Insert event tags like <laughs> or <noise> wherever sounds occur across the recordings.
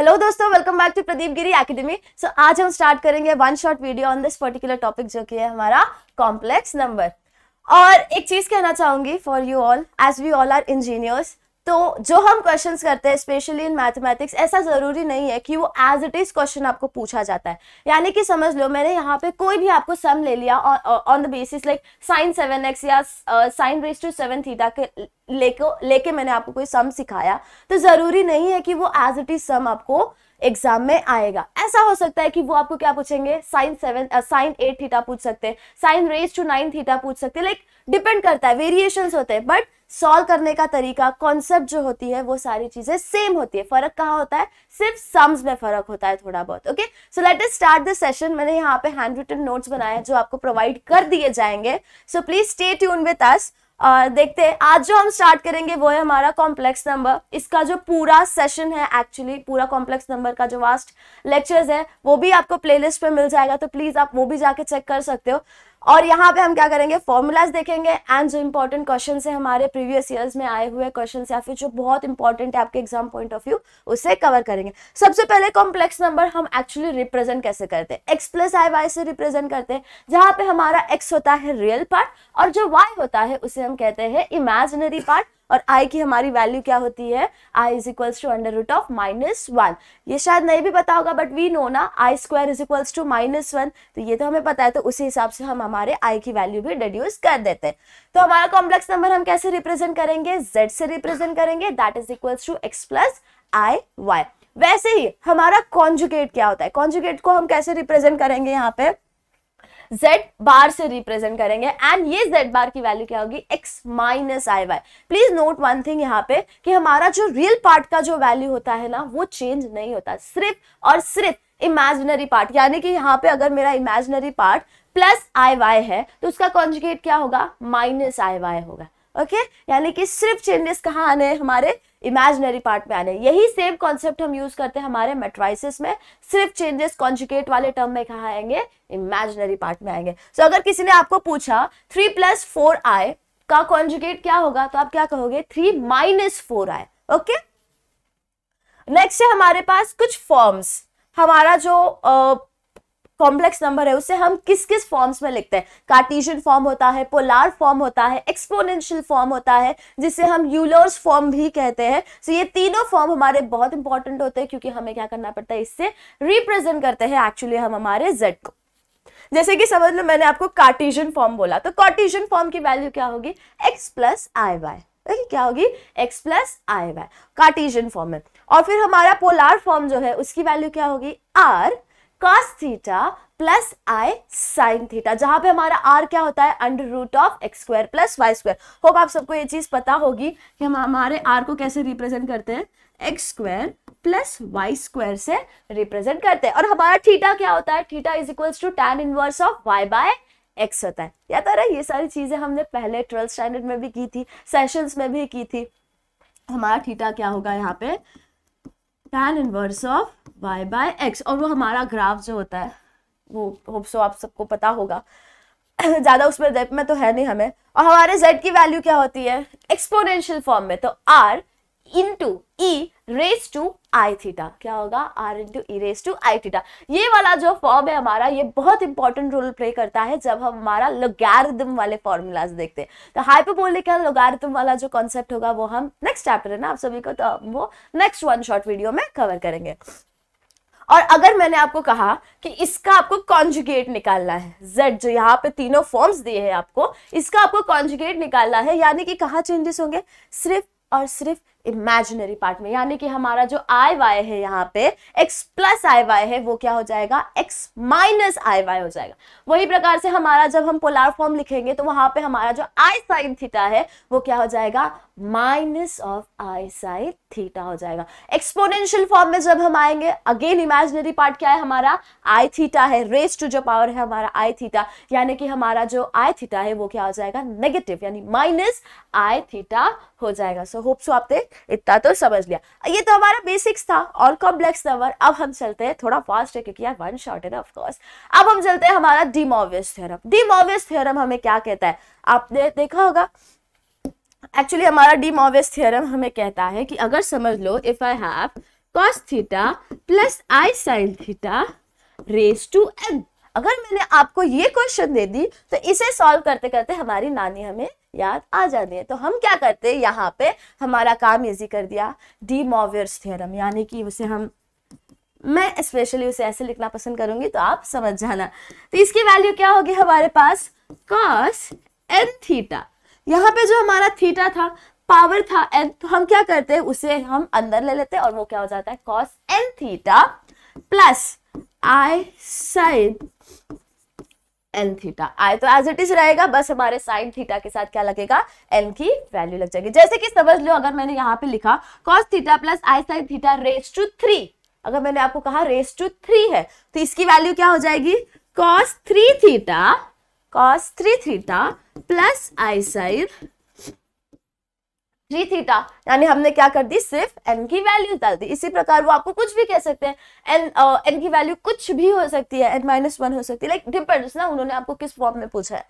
Hello दोस्तों welcome back to Pradeep Giri academy so आज हम स्टार्ट करेंगे one shot video on this particular topic जो कि है हमारा कॉम्प्लेक्स नंबर और एक चीज कहना चाहूंगी for you all as we all are engineers तो जो हम क्वेश्चन करते हैं स्पेशली इन मैथमेटिक्स ऐसा जरूरी नहीं है कि वो एज इट इज क्वेश्चन आपको पूछा जाता है यानी कि समझ लो मैंने यहाँ पे कोई भी आपको सम ले लिया on the basis like sine seven x या sine raise to seven theta के लेके लेके मैंने आपको कोई सम सिखाया तो जरूरी नहीं है कि वो एज इट इज सम आपको एग्जाम में आएगा ऐसा हो सकता है कि वो आपको क्या पूछेंगे sine seven sine eight theta पूछ सकते हैं sine raise to nine theta पूछ सकते हैं लाइक डिपेंड करता है वेरिएशन होते हैं बट सॉल्व करने का तरीका कॉन्सेप्ट जो होती है वो सारी चीजें सेम होती है फर्क कहाँ होता है सिर्फ सम्स में फर्क होता है थोड़ा बहुत okay so let is start this session मैंने यहाँ पे हैंड रिटन नोट्स बनाए हैं जो आपको प्रोवाइड कर दिए जाएंगे so please stay tune with us और देखते हैं आज जो हम स्टार्ट करेंगे वो है हमारा कॉम्प्लेक्स नंबर इसका जो पूरा सेशन है एक्चुअली पूरा कॉम्प्लेक्स नंबर का जो वास्ट लेक्चर्स है वो भी आपको प्लेलिस्ट पे मिल जाएगा तो प्लीज़ आप वो भी जाके चेक कर सकते हो और यहाँ पे हम क्या करेंगे फॉर्मूलाज देखेंगे एंड जो इंपॉर्टेंट क्वेश्चन है हमारे प्रीवियस ईयर्स में आए हुए क्वेश्चन या फिर जो बहुत इंपॉर्टेंट है आपके एग्जाम पॉइंट ऑफ व्यू उसे कवर करेंगे सबसे पहले कॉम्प्लेक्स नंबर हम एक्चुअली रिप्रेजेंट कैसे करते हैं एक्स प्लस आई वाई से रिप्रेजेंट करते हैं जहाँ पे हमारा एक्स होता है रियल पार्ट और जो वाई होता है उसे हम कहते हैं इमेजिनरी पार्ट और आई की हमारी वैल्यू क्या होती है i is equals to under root of minus one ये शायद नहीं भी पता होगा बट वी नो ना i square is equals to minus one तो ये तो हमें पता है तो उसी हिसाब से हम हमारे आई की वैल्यू भी डिड्यूस कर देते हैं तो हमारा कॉम्प्लेक्स नंबर हम कैसे रिप्रेजेंट करेंगे जेड से रिप्रेजेंट करेंगे that is equals to x plus i Y वैसे ही हमारा कॉन्जुगेट क्या होता है कॉन्जुगेट को हम कैसे रिप्रेजेंट करेंगे यहाँ पे z बार से रिप्रेजेंट करेंगे एंड ये z बार की वैल्यू क्या होगी x minus i y please note one thing यहाँ पे कि हमारा जो रियल पार्ट का जो वैल्यू होता है ना वो चेंज नहीं होता सिर्फ और सिर्फ इमेजिनरी पार्ट यानी कि यहाँ पे अगर मेरा imaginary part plus i y है तो उसका कॉन्जुगेट क्या होगा माइनस आई वाई होगा ओके okay? यानी कि सिर्फ चेंजेस कहाँ आने हमारे इमेजनरी पार्ट में आने यही सेम कॉन्सेप्ट हम यूज करते हैं हमारे मेट्राइसिस में सिर्फ चेंजेस कॉन्जुकेट वाले टर्म में कहा आएंगे इमेजनरी पार्ट में आएंगे सो so, अगर किसी ने आपको पूछा थ्री प्लस फोर आए का कॉन्जुकेट क्या होगा तो आप क्या कहोगे three minus four i okay next है हमारे पास कुछ फॉर्म्स हमारा जो कॉम्प्लेक्स नंबर है उसे हम किस किस फॉर्म्स में लिखते हैं कार्टेशियन फॉर्म होता है पोलार फॉर्म होता है एक्सपोनेंशियल फॉर्म होता है जिसे हम यूलर्स फॉर्म भी कहते हैं सो so, ये तीनों फॉर्म हमारे बहुत इंपॉर्टेंट होते हैं क्योंकि हमें क्या करना पड़ता है इससे रिप्रेजेंट करते हैं एक्चुअली हम हमारे जेड को जैसे कि समझ लो मैंने आपको कार्टेशियन फॉर्म बोला तो कार्टेशियन फॉर्म की वैल्यू क्या होगी एक्स प्लस आई वाई क्या होगी x plus i y cartesian form में और फिर हमारा पोलार फॉर्म जो है उसकी वैल्यू क्या होगी r cos theta plus i sin theta जहां पे हमारा r क्या होता है under root of x square plus y square होगा आप सबको ये चीज पता होगी कि हम हमारे r को कैसे रिप्रेजेंट करते हैं x square plus y square से रिप्रेजेंट करते हैं और हमारा थीटा क्या होता है theta is equals to tan inverse of y by x होता है याद आ रहा है ये सारी चीजें हमने पहले ट्वेल्थ स्टैंडर्ड में भी की थी सेशंस में भी की थी हमारा थीटा क्या होगा यहाँ पे tan inverse of y by x और वो हमारा ग्राफ जो होता है वो होप सो आप सबको पता होगा <coughs> ज़्यादा उसमें डेप में तो है नहीं हमें और हमारे z की वैल्यू क्या होती है एक्सपोनेंशियल फॉर्म में तो r to e raise to i theta क्या होगा r into e raise to i theta ये वाला जो फॉर्म है हमारा ये बहुत इंपॉर्टेंट रोल प्ले करता है जब हम हमारा लोगारिदम वाले फॉर्मूलाज देखते हैं तो हाइपोबोलिक हाइपोबोलिकल लोगारिदम वाला जो कॉन्सेप्ट होगा वो हम नेक्स्ट चैप्टर है ना आप सभी को तो वो नेक्स्ट वन शॉर्ट वीडियो में कवर करेंगे और अगर मैंने आपको कहा कि इसका आपको कॉन्जुगेट निकालना है Z जो यहाँ पे तीनों फॉर्म्स दिए हैं आपको इसका आपको कॉन्जुगेट निकालना है यानी कि कहाँ चेंजेस होंगे सिर्फ और सिर्फ इमेजिनरी पार्ट में यानी कि हमारा जो आई वाई है यहाँ पे एक्स प्लस आई वाई है वो क्या हो जाएगा एक्स माइनस आई वाई हो जाएगा वही प्रकार से हमारा जब हम पोलार फॉर्म लिखेंगे तो वहां पे हमारा जो आई साइन थीटा है वो क्या हो जाएगा minus of i sine theta हो जाएगा एक्सपोनेंशियल फॉर्म में जब हम आएंगे अगेन इमेजिनरी पार्ट क्या है हमारा आई थीटा है रेस टू जो पावर है हमारा आई थीटा यानी कि हमारा जो आई थीटा है वो क्या हो जाएगा नेगेटिव यानी माइनस आई थीटा हो जाएगा सो होप सो आपने इतना तो समझ लिया ये तो हमारा बेसिक्स था और कॉम्प्लेक्स नंबर अब हम चलते हैं थोड़ा फास्ट है क्योंकि यार वन शॉर्ट है ना ऑफकोर्स अब हम चलते हैं हमारा डिमोवियस थ्योरम डिमोवियस थ्योरम हमें क्या कहता है आपने देखा होगा एक्चुअली हमारा डी मॉवेस थियरम हमें कहता है कि अगर समझ लो if I have cos theta plus i sine theta raise to n अगर मैंने आपको ये क्वेश्चन दे दी तो इसे सॉल्व करते करते हमारी नानी हमें याद आ जाती है तो हम क्या करते हैं यहाँ पे हमारा काम इजी कर दिया डी मॉवियर्स थियरम यानी कि उसे हम मैं स्पेशली उसे ऐसे लिखना पसंद करूंगी तो आप समझ जाना तो इसकी वैल्यू क्या होगी हमारे पास कॉस एन थीटा यहाँ पे जो हमारा थीटा था पावर था एन तो हम क्या करते हैं उसे हम अंदर ले लेते हैं और वो क्या हो जाता है cos n theta plus i sine n theta i तो एज इट इज रहेगा बस हमारे साइन थीटा के साथ क्या लगेगा एन की वैल्यू लग जाएगी जैसे कि समझ लो अगर मैंने यहाँ पे लिखा cos theta plus i sine theta raise to three अगर मैंने आपको कहा रेस टू थ्री है तो इसकी वैल्यू क्या हो जाएगी cos three theta cos three theta plus i sine three theta यानी हमने क्या कर दी सिर्फ एन की वैल्यू डाल दी इसी प्रकार वो आपको कुछ भी कह सकते हैं एन एन की वैल्यू कुछ भी हो सकती है एन माइनस वन हो सकती है लाइक डिपेंड्स ना उन्होंने आपको किस फॉर्म में पूछा है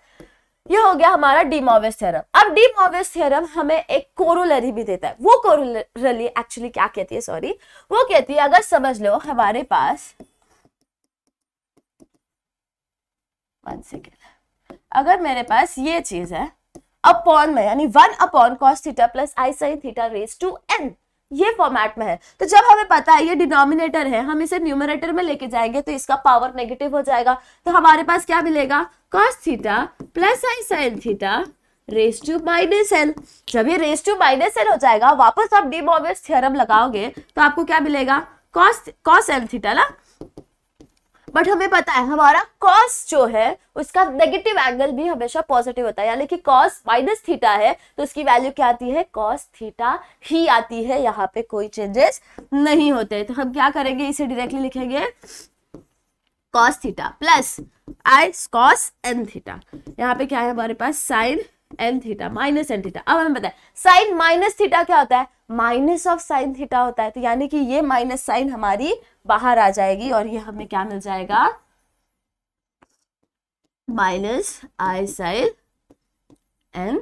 ये हो गया हमारा डी मॉवेस थ्योरम अब डी मॉवेस थ्योरम हमें एक कोरोलरी भी देता है वो कोरोलरी एक्चुअली क्या कहती है सॉरी वो कहती है अगर समझ लो हमारे पास वन सेकेंड अगर मेरे पास ये चीज है अपॉन में यानी one upon cos theta plus i sine theta raise to n ये फॉर्मेट में है तो जब हमें पता है ये डिनोमिनेटर है हम इसे न्यूमरेटर में लेके जाएंगे तो इसका पावर नेगेटिव हो जाएगा तो हमारे पास क्या मिलेगा cos theta plus i sine theta raise to minus n जब ये रेस टू माइनस एन हो जाएगा वापस आप डी बॉबेस थ्योरम लगाओगे तो आपको क्या मिलेगा कॉस कॉस एन थीटा ना बट हमें पता है हमारा कॉस जो है उसका नेगेटिव एंगल भी हमेशा पॉजिटिव होता है यानी कि कॉस माइनस थीटा है तो उसकी वैल्यू क्या आती है कॉस थीटा ही आती है यहाँ पे कोई चेंजेस नहीं होते तो हम क्या करेंगे इसे डायरेक्टली लिखेंगे cos theta plus i cos n theta यहाँ पे क्या है हमारे पास sine n theta minus n theta अब हमें पता साइन माइनस थीटा क्या होता है माइनस ऑफ साइन थीटा होता है तो यानी कि ये माइनस साइन हमारी बाहर आ जाएगी और ये हमें क्या मिल जाएगा minus i sine n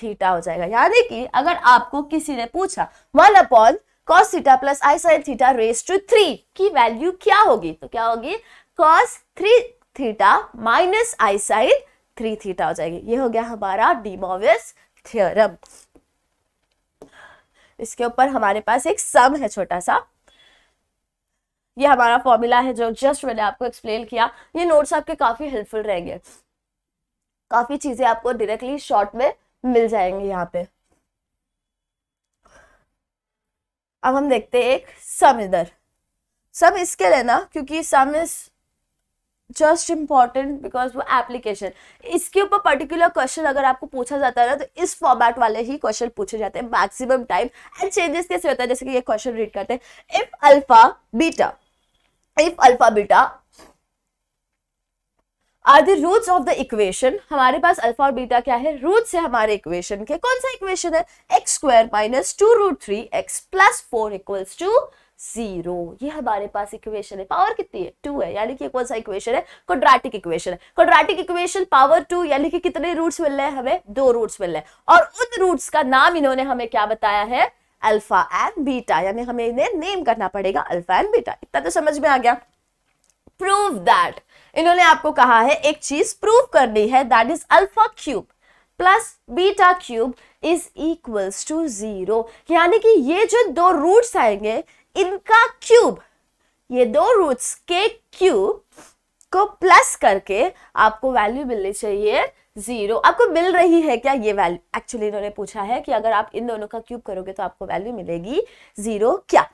theta हो जाएगा यानी कि अगर आपको किसी ने पूछा one upon cos theta plus i sine theta raise to three की वैल्यू क्या होगी तो क्या होगी cos three theta minus i sine three theta हो जाएगी ये हो गया हमारा डीमोविस थियोरम इसके ऊपर हमारे पास एक सम है छोटा सा ये हमारा फॉर्मूला है जो जस्ट मैंने आपको एक्सप्लेन किया ये नोट्स आपके काफी हेल्पफुल रहेंगे काफी चीजें आपको डायरेक्टली शॉर्ट में मिल जाएंगी यहाँ पे अब हम देखते हैं एक सम इधर सम इसके लेना क्योंकि sum is just important because वो एप्लीकेशन इसके ऊपर पर्टिकुलर क्वेश्चन अगर आपको पूछा जाता है ना तो इस फॉर्मेट वाले ही क्वेश्चन पूछे जाते हैं मैक्सिमम टाइम एंड चेंजेस कैसे होता है जैसे कि ये क्वेश्चन रीड करते हैं if alpha beta if alpha beta are the roots of the equation हमारे पास अल्फा और बीटा क्या है रूट्स है हमारे इक्वेशन के कौन सा इक्वेशन है x square minus two root three x plus four equals to zero ये हमारे पास इक्वेशन है पावर कितनी है टू है यानी कि कौन सा इक्वेशन है क्वाड्रेटिक इक्वेशन है क्वाड्रेटिक इक्वेशन पावर टू यानी कि कितने रूट्स मिल रहे हैं हमें दो रूट्स मिल रहे हैं और उन रूट्स का नाम इन्होंने हमें क्या बताया है अल्फा एंड बीटा यानी हमें इन्हें नेम करना पड़ेगा अल्फा एंड बीटा इतना तो समझ में आ गया प्रूव दैट इन्होंने आपको कहा है एक चीज प्रूव करनी है that is alpha cube plus beta cube is equals to zero यानी कि ये जो दो रूट्स आएंगे इनका क्यूब ये दो रूट्स के क्यूब को प्लस करके आपको वैल्यू मिलनी चाहिए जीरो आपको मिल रही है क्या ये वैल्यू एक्चुअली इन्होंने पूछा है कि अगर आप इन दोनों का क्यूब करोगे तो आपको वैल्यू मिलेगी जीरो क्या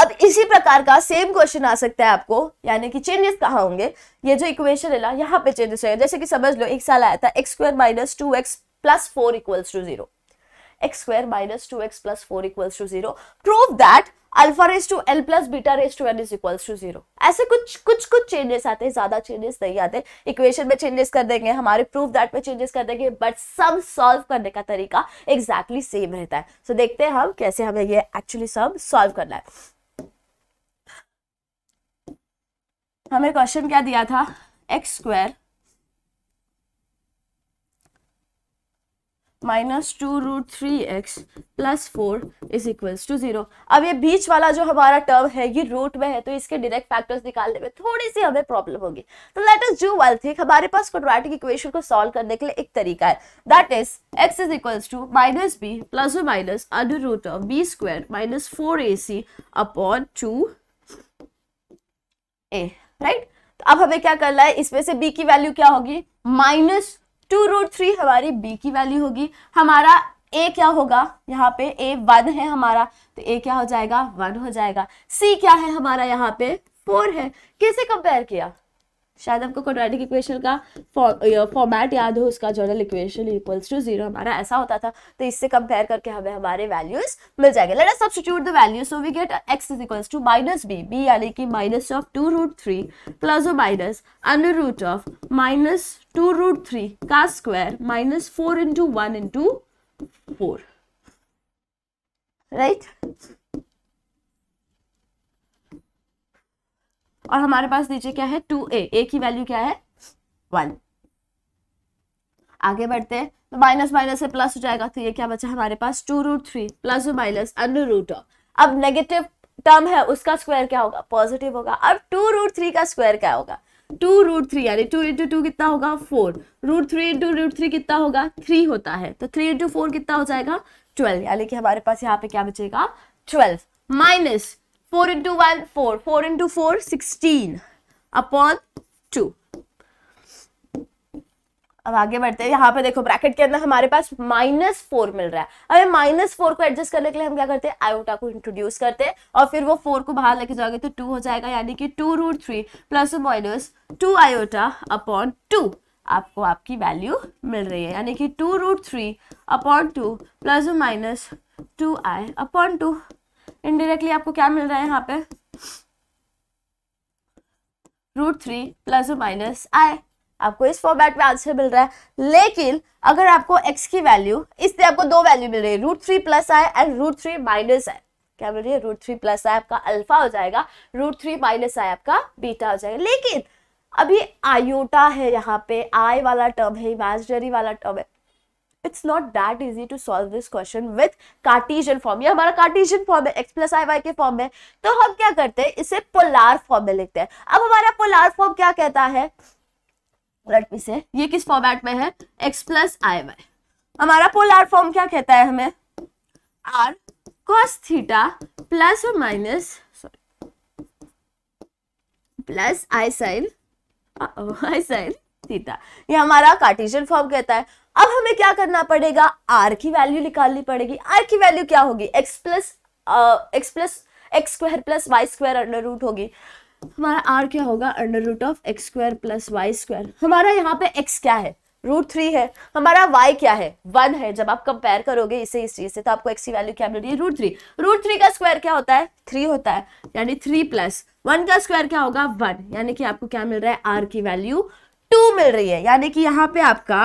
अब इसी प्रकार का सेम क्वेश्चन आ सकता है आपको यानी कि चेंजेस कहाँ होंगे ये जो इक्वेशन है ना यहाँ पे चेंजेस होंगे जैसे कि समझ लो एक साल आया था x square minus two x plus four equals to zero x square minus 2x plus 4 equals to 0. Prove that alpha raise to l plus beta raise to l is equals to zero ऐसे कुछ कुछ कुछ changes आते हैं ज्यादा changes नहीं आते equation में चेंजेस कर देंगे हमारे प्रूफ दैट में चेंजेस कर देंगे बट सम सॉल्व करने का तरीका एग्जैक्टली exactly सेम रहता है सो so, देखते हैं हम कैसे हमें ये एक्चुअली सब सॉल्व करना है हमें क्वेश्चन क्या दिया था x square minus two root three x plus four is equals to zero अब ये बीच वाला जो हमारा टर्म है ये रूट में है तो इसके डायरेक्ट फैक्टर्स निकालने में थोड़ी सी हमें प्रॉब्लम होगी तो let us do well think हमारे पास क्वाड्रेटिक इक्वेशन को सॉल्व करने के लिए एक तरीका है that is x is equals to minus b plus और minus under root of b square minus four a c upon two a right अब हमें क्या करना है इसमें से बी की वैल्यू क्या होगी माइनस टू रूट थ्री हमारी बी की वैल्यू होगी हमारा ए क्या होगा यहाँ पे ए वन है हमारा तो ए क्या हो जाएगा वन हो जाएगा सी क्या है हमारा यहाँ पे फोर है कैसे कंपेयर किया शायद आपको क्वाड्रेटिक इक्वेशन का फॉर्मेट uh, याद हो उसका general equation equals to zero हमारा ऐसा होता था तो इससे कंपेयर करके हमें हमारे वैल्यूज मिल जाएंगे let us substitute the value so we get x is equals to minus b b यानी कि minus of two root three plus और minus under root of minus two root three का square minus four into one into four right और हमारे पास नीचे क्या है to ए ए की वैल्यू क्या है वन आगे बढ़ते हैं तो माइनस माइनस से प्लस हो जाएगा तो ये क्या बचा हमारे पास टू रूट थ्री प्लस और माइनस अंडर रूट ऑफ अब नेगेटिव टर्म है उसका स्क्वायर क्या होगा पॉजिटिव होगा अब टू रूट थ्री का स्क्वायर क्या होगा टू रूट थ्री यानी टू इंटू टू कितना होगा four root three into root three कितना होगा थ्री होता है तो थ्री इंटू फोर कितना हो जाएगा ट्वेल्व यानी कि हमारे पास यहाँ पे क्या बचेगा twelve minus four into one four four into four sixteen upon two अब आगे बढ़ते हैं यहाँ पे देखो ब्रैकेट के अंदर हमारे पास माइनस फोर मिल रहा है अब माइनस फोर को एडजस्ट करने के लिए हम क्या करते हैं आयोटा को इंट्रोड्यूस करते हैं और फिर वो फोर को बाहर लेके जाओगे तो टू हो जाएगा यानी कि two root three plus minus two iota upon two आपको आपकी वैल्यू मिल रही है यानी कि two root three upon two plus minus two i upon two indirectly आपको क्या मिल रहा है यहाँ पे root three plus minus i आपको इस फॉर्मेट में आंसर मिल रहा है लेकिन अगर आपको एक्स की वैल्यू इससे आपको दो वैल्यू मिल रही है root three plus i and root three minus i क्या बोल रही है रूट थ्री प्लस आए आपका अल्फा हो जाएगा रूट थ्री माइनस आए आपका बीटा हो जाएगा लेकिन अभी आयोटा है यहाँ पे आई वाला टर्म है इमेजनरी वाला टर्म है it's not that easy to solve this question with cartesian form ये हमारा कार्टिजियन फॉर्म है एक्स प्लस आई वाई के फॉर्म में तो हम क्या करते हैं इसे पोलार फॉर्म में लिखते हैं अब हमारा पोलार फॉर्म क्या कहता है लेट मी से ये किस फॉर्मेट में है x प्लस आई वाई हमारा पोलर फॉर्म क्या कहता है हमें आर कॉस थीटा प्लस और minus sorry plus i sine i sine theta ये हमारा कार्टेशियन फॉर्म कहता है अब हमें क्या करना पड़ेगा आर की वैल्यू निकालनी पड़ेगी आर की वैल्यू क्या होगी x plus x plus x square plus y square under root होगी हमारा आर क्या होगा under root of x square plus y square हमारा यहाँ पे एक्स क्या है रूट थ्री है हमारा वाई क्या है वन है जब आप कंपेयर करोगे इसे इस चीज से तो आपको एक्स की वैल्यू क्या मिल रही है रूट थ्री रूट थ्री का स्क्वायर क्या होता है थ्री होता है यानी थ्री प्लस वन का स्क्वायर क्या होगा वन यानी कि आपको क्या मिल रहा है आर की वैल्यू टू मिल रही है यानी कि यहाँ पे आपका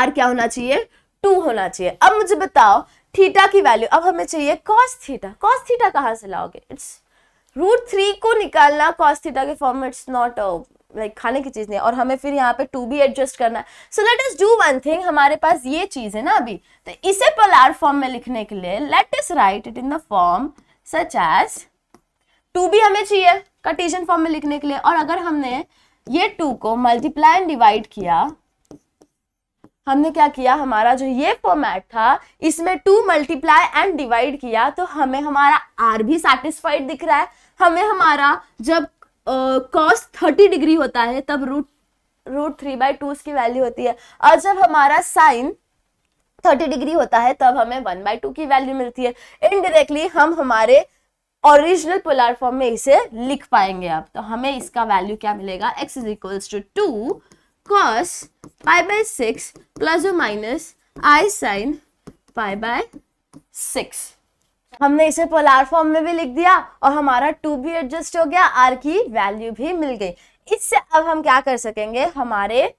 आर क्या होना चाहिए टू होना चाहिए अब मुझे बताओ थीटा की वैल्यू अब हमें चाहिए कॉस थीटा कॉस थीटा कहाँ से लाओगे इट्स रूट थ्री को निकालना कॉस थीटा के फॉर्म इट्स नॉट लाइक खाने की चीज़ नहीं और हमें फिर यहाँ पे टू भी एडजस्ट करना है so let is do one thing हमारे पास ये चीज़ है ना अभी तो इसे पोलार फॉर्म में लिखने के लिए let is write it in the form such as to भी हमें चाहिए कटेशन फॉर्म में लिखने के लिए और अगर हमने ये टू को मल्टीप्लाई एंड डिवाइड किया हमने क्या किया हमारा जो ये फॉर्मेट था इसमें टू मल्टीप्लाई एंड डिवाइड किया तो हमें हमारा आर भी सेटिस्फाइड दिख रहा है हमें हमारा जब कॉस थर्टी डिग्री होता है तब root root three by two की वैल्यू होती है और जब हमारा साइन थर्टी डिग्री होता है तब हमें वन बाई टू की वैल्यू मिलती है इनडायरेक्टली हम हमारे ओरिजिनल पोलर फॉर्म में इसे लिख पाएंगे आप तो हमें इसका वैल्यू क्या मिलेगा x is equals to two cos pi by six plus minus i sine pi by six हमने इसे पोलार फॉर्म में भी लिख दिया और हमारा टू भी एडजस्ट हो गया आर की वैल्यू भी मिल गई इससे अब हम क्या कर सकेंगे हमारे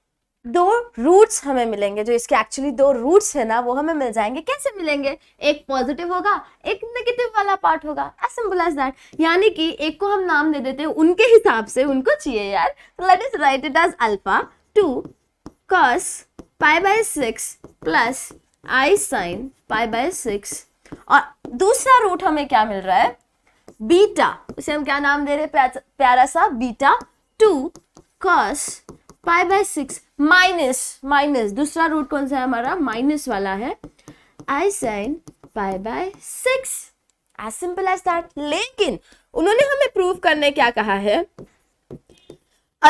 दो रूट्स हमें मिलेंगे जो इसके एक्चुअली दो रूट्स है ना वो हमें मिल जाएंगे कैसे मिलेंगे एक पॉजिटिव होगा एक नेगेटिव वाला पार्ट होगा एज सिंपल एज दैट यानी कि एक को हम नाम दे देते हैं उनके हिसाब से उनको चाहिए यार let is write it as alpha two cos pi by six plus i sine pi by six और दूसरा रूट हमें क्या मिल रहा है बीटा उसे हम क्या नाम दे रहे हैं प्यारा सा beta two cos pi by six minus minus दूसरा रूट कौन सा है हमारा माइनस वाला है i sine pi by six as simple as that लेकिन उन्होंने हमें प्रूव करने क्या कहा है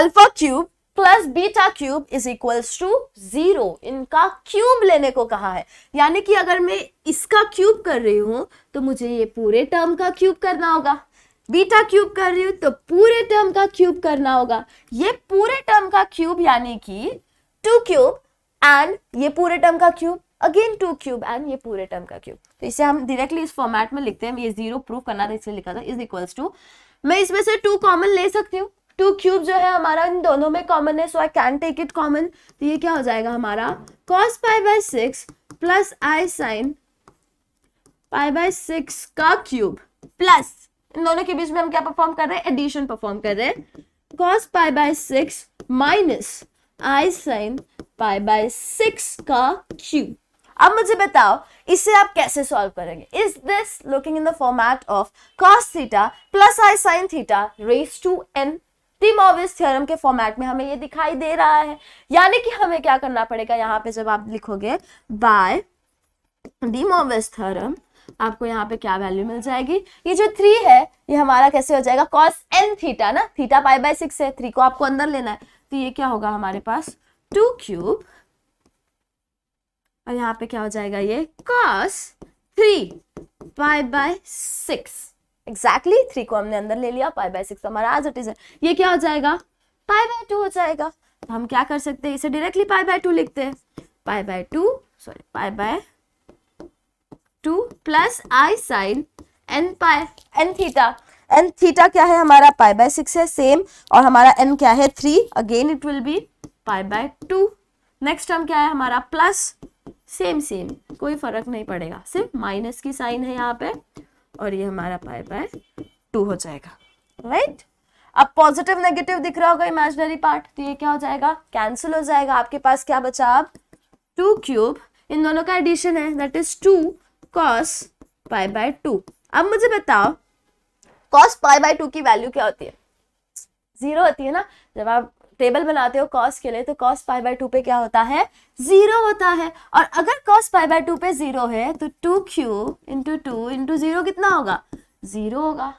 alpha cube plus beta cube is equals to zero इनका क्यूब लेने को कहा है यानी कि अगर मैं इसका क्यूब कर रही हूं तो मुझे ये पूरे टर्म का क्यूब करना होगा बीटा क्यूब कर रही हूं तो पूरे टर्म का क्यूब करना होगा ये पूरे टर्म का क्यूब यानी कि टू क्यूब एंड ये पूरे टर्म का cube again two cube and ये पूरे टर्म का क्यूब तो इसे हम डायरेक्टली इस फॉर्मेट में लिखते हैं ये जीरो प्रूफ करना था इसलिए लिखा था इज इक्वल्स टू मैं इसमें से टू कॉमन ले सकती हूँ टू क्यूब जो है हमारा इन दोनों में कॉमन है so I can take it common तो ये क्या हो जाएगा हमारा cos pi by six plus i sine pi by six का क्यूब प्लस इन दोनों के बीच में हम क्या परफॉर्म कर रहे हैं एडिशन परफॉर्म कर रहे हैं cos pi by six minus i sine pi by six का क्यूब अब मुझे बताओ इसे आप कैसे सॉल्व करेंगे is this looking in the format of cos theta plus i sine theta raise to n de Moivre's theorem के फॉर्मेट में हमें ये दिखाई दे रहा है यानी कि हमें क्या करना पड़ेगा यहाँ पे जब आप लिखोगे बाय डीमोविस थ्योरम आपको यहाँ पे क्या वैल्यू मिल जाएगी ये जो थ्री है ये हमारा कैसे हो जाएगा कॉस एन थीटा ना थीटा पाई बाय सिक्स है थ्री को आपको अंदर लेना है तो ये क्या होगा हमारे पास टू क्यूब और यहाँ पे क्या हो जाएगा ये cos three pi by six exactly three को हमने अंदर ले लिया पाई बाय सिक्स हमारा एज इट इज ये क्या हो जाएगा पाई बाय टू हो जाएगा तो हम क्या कर सकते हैं इसे डायरेक्टली पाई बाय टू लिखते हैं pi by two sorry pi by two plus i sine n pi n theta n theta क्या है हमारा पाई बाय सिक्स है सेम और हमारा एन क्या है three again it will be pi by two next term क्या है हमारा प्लस सेम सेम कोई फर्क नहीं पड़ेगा सिर्फ माइनस की साइन है यहाँ पे और ये हमारा पाई बाय टू हो जाएगा राइट right? अब पॉजिटिव नेगेटिव दिख रहा होगा इमेजिनरी पार्ट तो ये क्या हो जाएगा कैंसिल हो जाएगा आपके पास क्या बचा अब टू क्यूब इन दोनों का एडिशन है that is two cos pi by two अब मुझे बताओ कॉस पाई बाय टू की वैल्यू क्या होती है जीरो होती है ना जब आप टेबल बनाते हो कॉस के लिए तो कॉस पाई बाय टू पे क्या होता है जीरो होता है और अगर कॉस पाई बाय टू पे जीरो है तो two q into two into zero कितना होगा जीरो होगा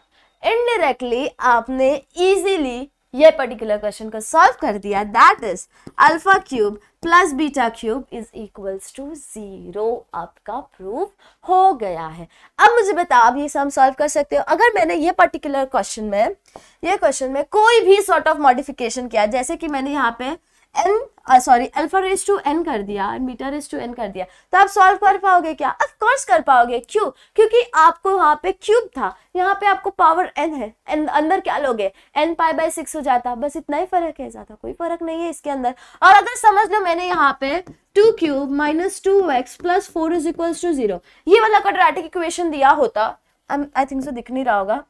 इनडायरेक्टली आपने इजीली ये पर्टिकुलर क्वेश्चन को सॉल्व कर दिया that is alpha cube plus beta cube is equals to zero आपका प्रूफ हो गया है अब मुझे बताओ अभी ये सम सॉल्व कर सकते हो अगर मैंने ये पर्टिकुलर क्वेश्चन में ये क्वेश्चन में कोई भी सॉर्ट ऑफ मॉडिफिकेशन किया जैसे कि मैंने यहाँ पे n sorry alpha raise to n कर दिया मीटर रेस टू एन कर दिया तो आप सॉल्व कर पाओगे क्या ऑफ कोर्स कर पाओगे क्यों क्योंकि आपको वहाँ पे क्यूब था यहाँ पे आपको पावर एन है एन अंदर क्या लोगे एन पाई बाय सिक्स हो जाता बस इतना ही फर्क है ज़्यादा कोई फर्क नहीं है इसके अंदर और अगर समझ लो मैंने यहाँ पे two cube minus two x plus four is equals to zero ये वाला क्वाड्रेटिक इक्वेशन दिया होता आई थिंक सो दिख नहीं रहा होगा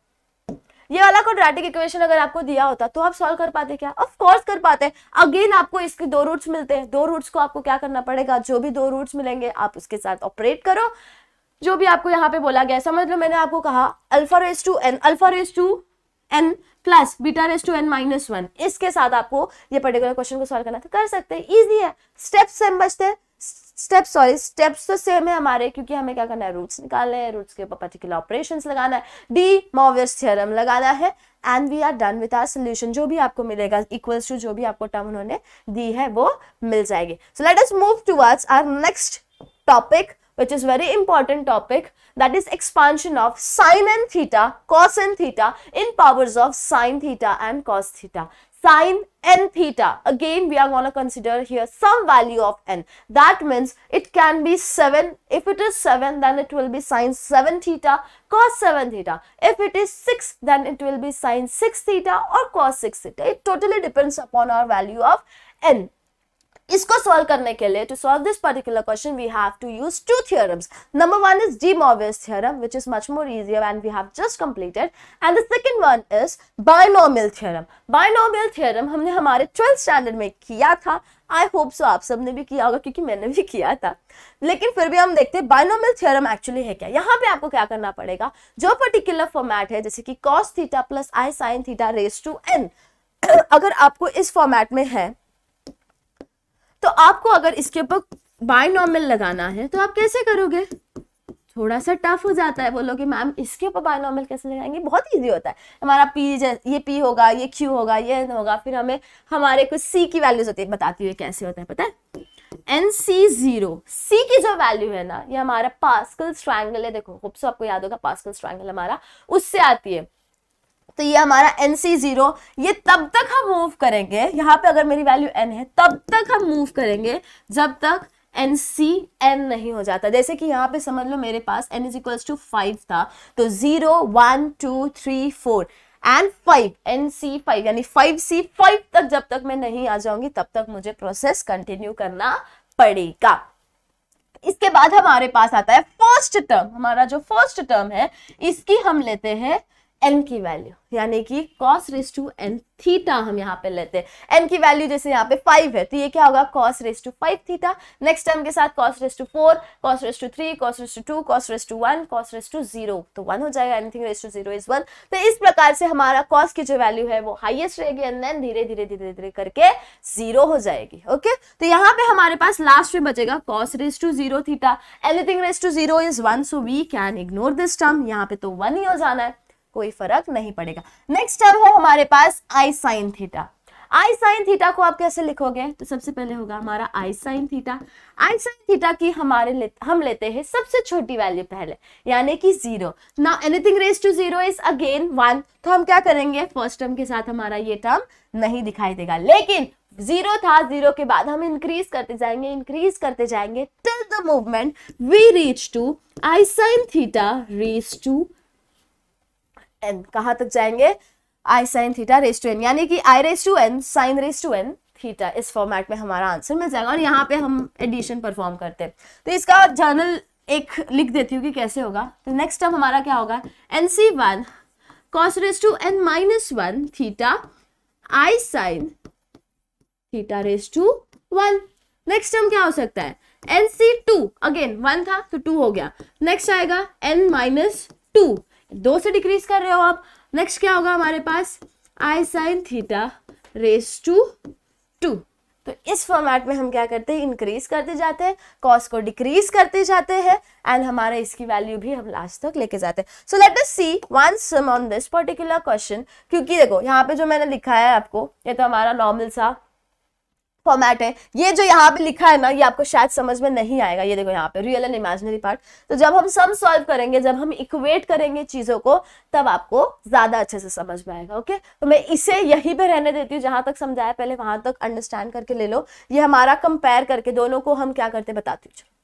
ये वाला क्वाड्रेटिक इक्वेशन अगर आपको दिया होता तो आप सॉल्व कर पाते क्या ऑफ कोर्स कर पाते अगेन आपको इसके दो रूट्स मिलते हैं दो रूट्स को आपको क्या करना पड़ेगा जो भी दो रूट्स मिलेंगे आप उसके साथ ऑपरेट करो जो भी आपको यहाँ पे बोला गया समझ लो मैंने आपको कहा alpha raise to n alpha raise to n plus beta raise to n minus one इसके साथ आपको ये पर्टिकुलर क्वेश्चन को सॉल्व करना था कर सकते हैं ईजी है स्टेप्स सेम बचते हैं स्टेप सॉरी स्टेप्स तो सेम है हमारे क्योंकि हमें क्या करना है रूट्स निकालने हैं रूट्स के ऊपर पर्टिकुलर ऑपरेशन लगाना है डी मॉवियर्स थियरम लगाना है and we are done with our solution जो भी आपको मिलेगा इक्वल्स टू जो भी आपको टर्म उन्होंने दी है वो मिल जाएगी so let us move towards our next topic which is very important topic that is expansion of sine and theta cos and theta in powers of sine theta and cos theta sine n theta. Again, we are going to consider here some value of n. That means it can be 7. If it is 7, then it will be sine 7 theta, cos 7 theta. If it is 6, then it will be sine 6 theta or cos 6 theta. It totally depends upon our value of n. इसको solve करने के लिए to solve this particular question we have to use two theorems. Number one is de Moivre's theorem, which is much more easier and we have just completed and the second one is binomial theorem. Binomial theorem हमने हमारे 12th standard में किया था I hope so आप सब ने भी किया होगा क्योंकि मैंने भी किया था लेकिन फिर भी हम देखते हैं बाइनोमियल थ्योरम एक्चुअली है क्या यहाँ पे आपको क्या करना पड़ेगा जो पर्टिकुलर फॉर्मेट है जैसे कि cos theta plus i sine theta raise to n अगर आपको इस फॉर्मेट में है तो आपको अगर इसके ऊपर बायनॉमिल लगाना है तो आप कैसे करोगे थोड़ा सा टफ हो जाता है बोलोगे मैम इसके ऊपर बायनॉर्मल कैसे लगाएंगे बहुत इजी होता है हमारा पी ये पी होगा ये क्यू होगा ये एन होगा फिर हमें हमारे कुछ सी की वैल्यूज होती है बताती हुई कैसे होता है पता है एन सी जीरो सी की जो वैल्यू है ना ये हमारा पास्कल स्ट्रैंगल है देखो खूब सो आपको याद होगा पास्कल स्ट्रैंगल हमारा उससे आती है तो ये हमारा एन सी जीरो ये तब तक हम मूव करेंगे यहाँ पे अगर मेरी वैल्यू एन है तब तक हम मूव करेंगे जब तक एन सी एन नहीं हो जाता जैसे कि यहाँ पे समझ लो मेरे पास n is equals to five था तो zero one two three four and five n C five यानी फाइव सी फाइव तक जब तक मैं नहीं आ जाऊंगी तब तक मुझे प्रोसेस कंटिन्यू करना पड़ेगा इसके बाद हमारे पास आता है फर्स्ट टर्म हमारा जो फर्स्ट टर्म है इसकी हम लेते हैं एन की वैल्यू यानी कि cos raise to n theta हम यहाँ पे लेते हैं एन की वैल्यू जैसे यहाँ पे फाइव है तो ये क्या होगा cos raise to five theta next term के साथ cos raise to four cos raise to three cos raise to two cos raise to one cos raise to zero तो वन हो जाएगा anything raise to zero is one तो इस प्रकार से हमारा कॉस की जो वैल्यू है वो हाइएस्ट रहेगी एंड देन धीरे धीरे धीरे धीरे करके जीरो हो जाएगी ओके तो यहाँ पे हमारे पास लास्ट में बचेगा cos raise to zero theta anything raise to zero is one so we can ignore this term यहाँ पे तो वन ही हो जाना है कोई फर्क नहीं पड़ेगा नेक्स्ट टर्म हो हमारे पास i sine theta i sine theta को आप कैसे लिखोगे तो सबसे पहले होगा हमारा i sine theta i sine theta की हमारे ले, हम लेते हैं सबसे छोटी वैल्यू पहले यानी कि जीरो ना anything raise to zero is again one तो हम क्या करेंगे फर्स्ट टर्म के साथ हमारा ये टर्म नहीं दिखाई देगा लेकिन जीरो था जीरो के बाद हम इंक्रीज करते जाएंगे इंक्रीज करते जाएंगे till the movement we reach to i sine theta raise to n कहां तक जाएंगे i sine theta raise to n यानी कि i raise to n sine raise to n theta इस फॉर्मेट में हमारा आंसर मिल जाएगा और यहाँ पे हम एडिशन परफॉर्म करते हैं तो इसका जर्नल एक लिख देती हूँ कि कैसे होगा तो नेक्स्ट टर्म हमारा क्या होगा n C one cos raise to n minus one theta i sine theta raise to one next term क्या हो सकता है n C two again one था तो टू हो गया नेक्स्ट आएगा एन माइनस टू दो से डिक्रीज कर रहे हो आप नेक्स्ट क्या होगा हमारे पास i sine theta raise to two तो इस फॉर्मेट में हम क्या करते हैं इंक्रीज करते जाते हैं कॉस को डिक्रीज करते जाते हैं एंड हमारा इसकी वैल्यू भी हम लास्ट तक लेके जाते हैं so let us see one sum on this particular question क्योंकि देखो यहाँ पे जो मैंने लिखा है आपको ये तो हमारा नॉर्मल सा फॉर्मेट है ये जो यहाँ पे लिखा है ना ये आपको शायद समझ में नहीं आएगा ये देखो यहाँ पे रियल एंड इमेजिनरी पार्ट तो जब हम सम सॉल्व करेंगे जब हम इक्वेट करेंगे चीजों को तब आपको ज्यादा अच्छे से समझ में आएगा ओके तो मैं इसे यहीं पे रहने देती हूँ जहां तक समझाया पहले वहां तक अंडरस्टैंड करके ले लो ये हमारा कंपेयर करके दोनों को हम क्या करते बताती हूँ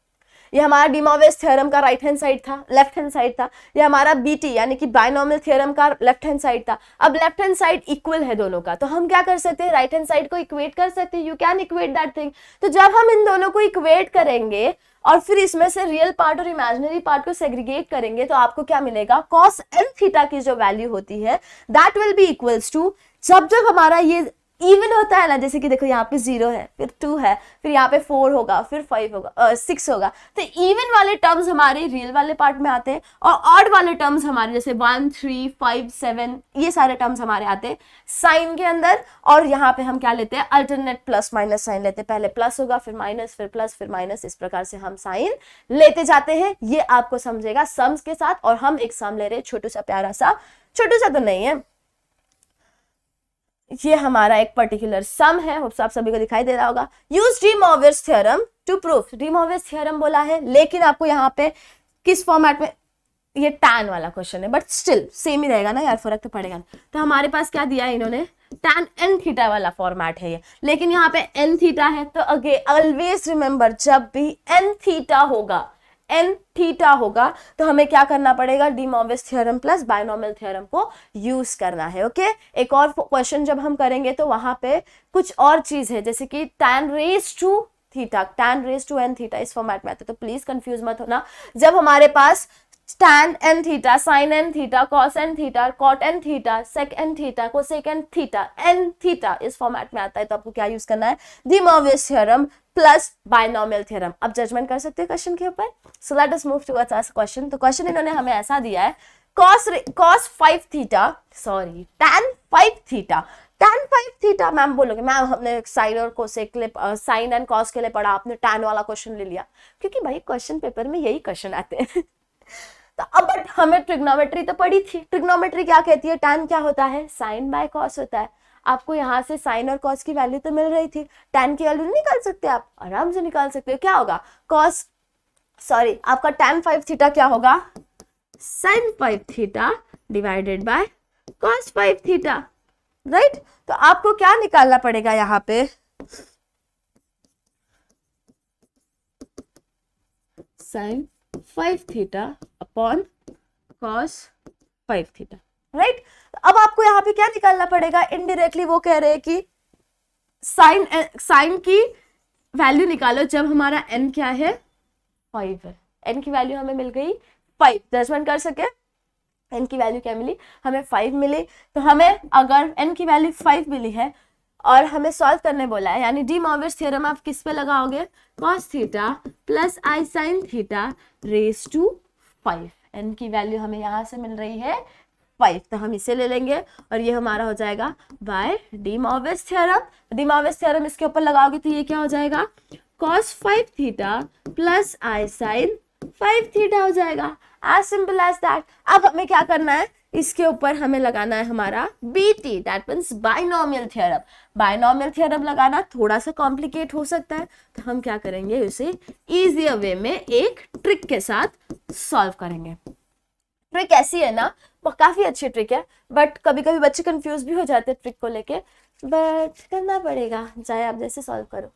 ये हमारा डिमोवेस थ्योरम का राइट हैंड साइड था लेफ्ट हैंड साइड था ये हमारा बीटी यानी कि बाइनॉमल थ्योरम का लेफ्ट हैंड साइड था अब लेफ्ट हैंड साइड इक्वल है दोनों का तो हम क्या कर सकते हैं राइट हैंड साइड को इक्वेट कर सकते हैं you can equate that thing तो जब हम इन दोनों को इक्वेट करेंगे और फिर इसमें से रियल पार्ट और इमेजिनरी पार्ट को सेग्रीगेट करेंगे तो आपको क्या मिलेगा कॉस एन थीटा की जो वैल्यू होती है that will be equals to जब जब हमारा ये इवन होता है ना जैसे कि देखो यहाँ पे जीरो है फिर टू है फिर यहाँ पे फोर होगा फिर फाइव होगा सिक्स होगा तो इवन वाले टर्म्स हमारे रियल वाले पार्ट में आते हैं और ऑड वाले टर्म्स हमारे जैसे वन थ्री फाइव सेवन ये सारे टर्म्स हमारे आते हैं साइन के अंदर और यहाँ पे हम क्या लेते हैं अल्टरनेट प्लस माइनस साइन लेते हैं पहले प्लस होगा फिर माइनस फिर प्लस फिर माइनस इस प्रकार से हम साइन लेते जाते हैं ये आपको समझेगा सम्स के साथ और हम एक सम ले रहे हैं छोटू सा प्यारा सा छोटू सा तो नहीं है ये हमारा एक पर्टिकुलर सम है आप सभी को दिखाई दे रहा होगा use de Moivre's theorem to proof de Moivre's बोला है लेकिन आपको यहाँ पे किस फॉर्मेट में ये टैन वाला क्वेश्चन है बट स्टिल सेम ही रहेगा ना यार फर्क तो पड़ेगा तो हमारे पास क्या दिया इन्होंने टैन एन थीटा वाला फॉर्मेट है ये लेकिन यहाँ पे एन थीटा है तो अगे ऑलवेज रिमेम्बर जब भी एन थीटा होगा एन थीटा होगा तो हमें क्या करना पड़ेगा de Moivre's theorem plus binomial theorem को यूज करना है ओके एक और क्वेश्चन जब हम करेंगे तो वहां पे कुछ और चीज है जैसे कि tan raise to theta tan raise to n theta इस फॉर्मेट में आता है तो प्लीज कंफ्यूज मत होना जब हमारे पास tan n theta, sin n theta, cos n theta, cot n theta, sec n theta, cosec n theta, n theta इस फॉर्मेट में आता है तो आपको क्या यूज करना है de Moivre's theorem plus binomial theorem आप जजमेंट कर सकते हो क्वेश्चन के ऊपर so let us move to question तो क्वेश्चन इन्होंने हमें ऐसा दिया है cos cos 5 theta sorry tan 5 theta tan 5 theta ma'am बोलोगे मैम हमने साइन और कोसेक के लिए साइन एंड कॉस के लिए पढ़ा आपने tan वाला क्वेश्चन ले लिया क्योंकि भाई क्वेश्चन पेपर में यही क्वेश्चन आते हैं तो अब बट हमें ट्रिग्नोमेट्री तो पढ़ी थी ट्रिग्नोमेट्री क्या कहती है टैन क्या होता है साइन बाय कॉस होता है आपको यहाँ से साइन और कॉस की वैल्यू तो मिल रही थी टैन की वैल्यू निकाल सकते आप आराम से निकाल सकते हो क्या होगा कॉस सॉरी आपका टैन फाइव थीटा क्या होगा sine five theta divided by cos five theta right तो आपको क्या निकालना पड़ेगा यहाँ पे sine five theta upon cos five theta right अब आपको यहाँ पे क्या निकालना पड़ेगा इनडिरेक्टली वो कह रहे हैं कि साइन साइन की वैल्यू निकालो जब हमारा एन क्या है फाइव है एन की वैल्यू हमें मिल गई फाइव वन कर सके एन की वैल्यू क्या मिली हमें फाइव मिली तो हमें अगर एन की वैल्यू फाइव मिली है और हमें सॉल्व करने बोला है यानी डी मॉवर्स थ्योरम आप किस पे लगाओगे cos theta plus i sine theta raise to five n की वैल्यू हमें यहाँ से मिल रही है फाइव तो हम इसे ले लेंगे और ये हमारा हो जाएगा by de Moivre's theorem de Moivre's theorem इसके ऊपर लगाओगे तो ये क्या हो जाएगा cos five theta plus i sine five theta हो जाएगा एज सिंपल एज दैट अब हमें क्या करना है इसके ऊपर हमें लगाना है हमारा B T that means binomial theorem binomial theorem लगाना थोड़ा सा कॉम्प्लिकेट हो सकता है तो हम क्या करेंगे उसे इजी वे में एक ट्रिक के साथ सॉल्व करेंगे ट्रिक ऐसी है ना वो काफ़ी अच्छी ट्रिक है बट कभी कभी बच्चे कंफ्यूज भी हो जाते हैं ट्रिक को लेके बट करना पड़ेगा चाहे आप जैसे सॉल्व करो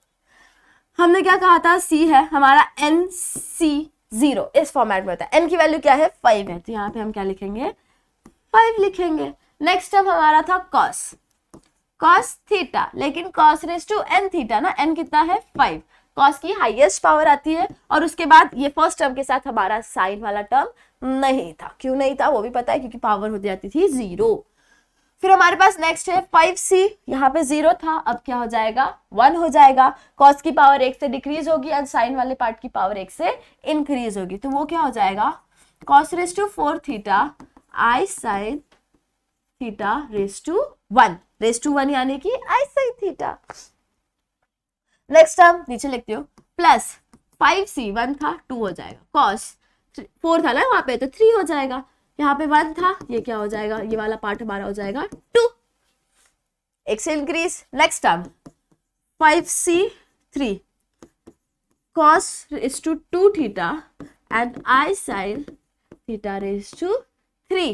हमने क्या कहा था सी है हमारा एन सी जीरो इस फॉर्मेट में होता है एन की वैल्यू क्या है फाइव है तो यहाँ पे हम क्या लिखेंगे फाइव लिखेंगे नेक्स्ट अब हमारा था कॉस कॉस थीटा लेकिन cos raise to n theta ना एन कितना है फाइव कॉस की हाईएस्ट पावर आती है और उसके बाद ये फर्स्ट टर्म के साथ हमारा साइन वाला टर्म नहीं था क्यों नहीं था वो भी पता है क्योंकि पावर हो जाती थी जीरो फिर हमारे पास नेक्स्ट है फाइव सी यहाँ पे जीरो था अब क्या हो जाएगा वन हो जाएगा कॉस की पावर एक से डिक्रीज होगी एंड साइन वाले पार्ट की पावर एक से इंक्रीज होगी तो वो क्या हो जाएगा cos raise to four theta i sine theta raise to one raise to one यानी कि i sine theta next term नीचे लिखते हो प्लस फाइव सी वन था टू हो जाएगा कॉस फोर था ना वहां पे तो थ्री हो जाएगा यहाँ पे वन था ये क्या हो जाएगा ये वाला पार्ट हमारा हो जाएगा to x increase next term five C three cos raise to two theta and i sine theta raise to three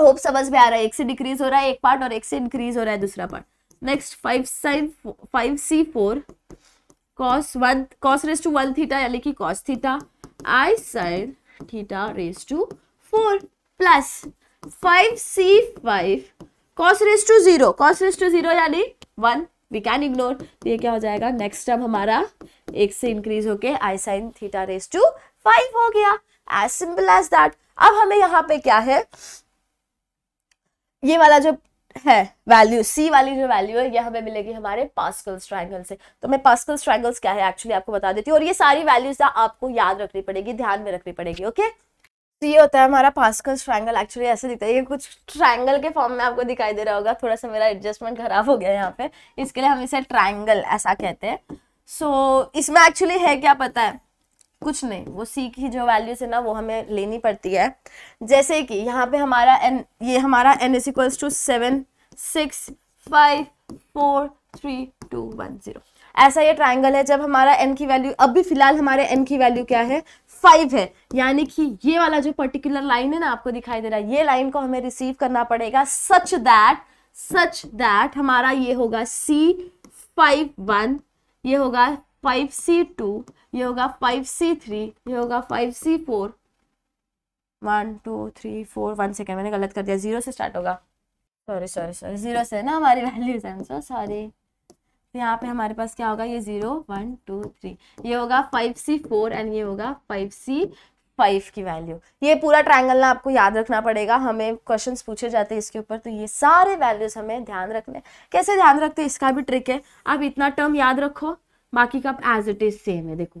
hope समझ में आ रहा है एक से डिक्रीज हो रहा है एक पार्ट और एक से इंक्रीज हो रहा है दूसरा पार्ट नेक्स्ट फाइव साइव five C four cos one cos raise to one theta यानी कि cos theta i sine theta raise to four plus five C five cos raise to zero cos raise to zero यानी one we can ignore ये क्या हो जाएगा next term हमारा एक से इंक्रीज होके i sine theta raise to five हो गया एज सिंपल एज दैट अब हमें यहाँ पे क्या है ये वाला जो है वैल्यू सी वाली जो वैल्यू है ये हमें मिलेगी हमारे पास्कल्स ट्रायंगल से तो मैं पास्कल्स ट्रायंगल्स क्या है एक्चुअली आपको बता देती हूँ और ये सारी वैल्यूज आपको याद रखनी पड़ेगी ध्यान में रखनी पड़ेगी ओके तो ये होता है हमारा पास्कल्स ट्रायंगल एक्चुअली ऐसे दिखता है ये कुछ ट्रायंगल के फॉर्म में आपको दिखाई दे रहा होगा थोड़ा सा मेरा एडजस्टमेंट खराब हो गया यहाँ पे इसके लिए हम इसे ट्रायंगल ऐसा कहते हैं सो so, इसमें एक्चुअली है क्या पता है कुछ नहीं वो सी की जो वैल्यूज है ना वो हमें लेनी पड़ती है जैसे कि यहाँ पे हमारा एन ये हमारा n is equals to seven six five four three two one zero ऐसा ये ट्राइंगल है जब हमारा एन की वैल्यू अभी फिलहाल हमारे एन की वैल्यू क्या है फाइव है यानी कि ये वाला जो पर्टिकुलर लाइन है ना आपको दिखाई दे रहा है ये लाइन को हमें रिसीव करना पड़ेगा सच दैट सच दैट हमारा ये होगा सी फाइव वन ये होगा फाइव सी टू ये होगा फाइव सी थ्री ये होगा five C four one two three four one second मैंने गलत कर दिया जीरो से स्टार्ट होगा सॉरी सॉरी सॉरी जीरो से ना हमारी वैल्यूज हैं सो सॉरी तो यहाँ पे हमारे पास क्या होगा ये जीरो वन टू थ्री ये होगा फाइव सी फोर एंड ये होगा फाइव सी फाइव की वैल्यू ये पूरा ट्रायंगल ना आपको याद रखना पड़ेगा हमें क्वेश्चन पूछे जाते हैं इसके ऊपर तो ये सारे वैल्यूज हमें ध्यान रखने कैसे ध्यान रखते हैं इसका भी ट्रिक है आप इतना टर्म याद रखो बाकी का एज इट इज सेम है देखो